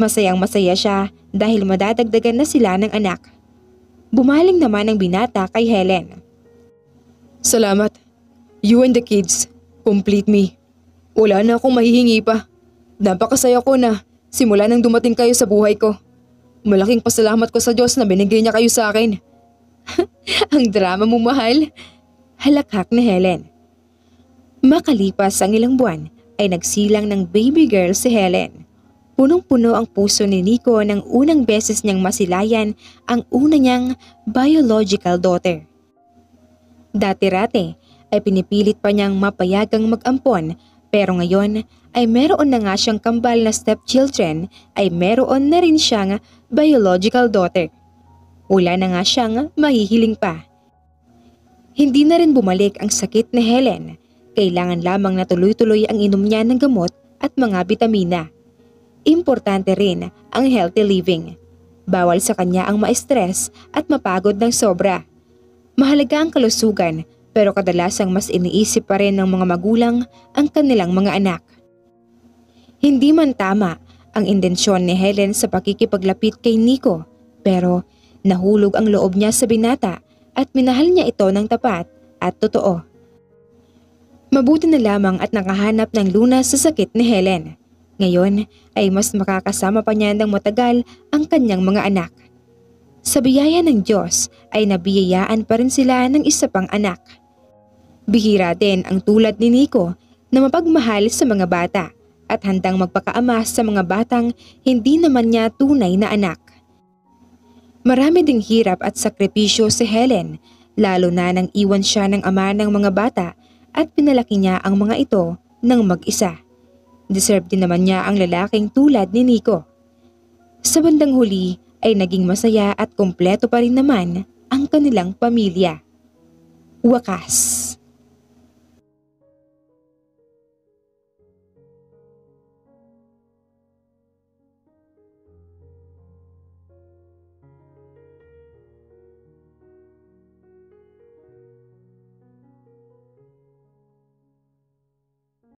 Masayang masaya siya dahil madadagdagan na sila ng anak. Bumaling naman ang binata kay Helen. Salamat. You and the kids complete me. Wala na akong mahihingi pa. Napakasaya ko na simula nang dumating kayo sa buhay ko. Malaking pasalamat ko sa Diyos na binigay niya kayo sa akin. ang drama mo mahal. Halakhak na Helen. Makalipas ang ilang buwan ay nagsilang ng baby girl si Helen. Punong-puno ang puso ni Nico nang unang beses niyang masilayan ang una niyang biological daughter. Dati-rate ay pinipilit pa niyang mapayagang mag-ampon pero ngayon ay meron na nga siyang kambal na stepchildren ay meron na rin siyang biological daughter. Wala na nga siyang mahihiling pa. Hindi na rin bumalik ang sakit ni Helen. Kailangan lamang na tuloy-tuloy ang inom niya ng gamot at mga bitamina. Importante rin ang healthy living. Bawal sa kanya ang ma-stress at mapagod ng sobra. Mahalaga ang kalusugan pero kadalasang mas iniisip pa rin ng mga magulang ang kanilang mga anak. Hindi man tama ang intensyon ni Helen sa pakikipaglapit kay Nico pero nahulog ang loob niya sa binata at minahal niya ito ng tapat at totoo. Mabuti na lamang at nakahanap ng lunas sa sakit ni Helen. Ngayon ay mas makakasama pa niya ng matagal ang kanyang mga anak. Sa biyaya ng Diyos ay nabiyayaan pa rin sila ng isa pang anak. Bihira din ang tulad ni Nico na mapagmahal sa mga bata at handang magpakaama sa mga batang hindi naman niya tunay na anak. Marami ding hirap at sakripisyo si Helen lalo na nang iwan siya ng ama ng mga bata at pinalaki niya ang mga ito ng mag-isa. Deserve din naman niya ang lalaking tulad ni Nico. Sa bandang huli ay naging masaya at kumpleto pa rin naman ang kanilang pamilya. Wakas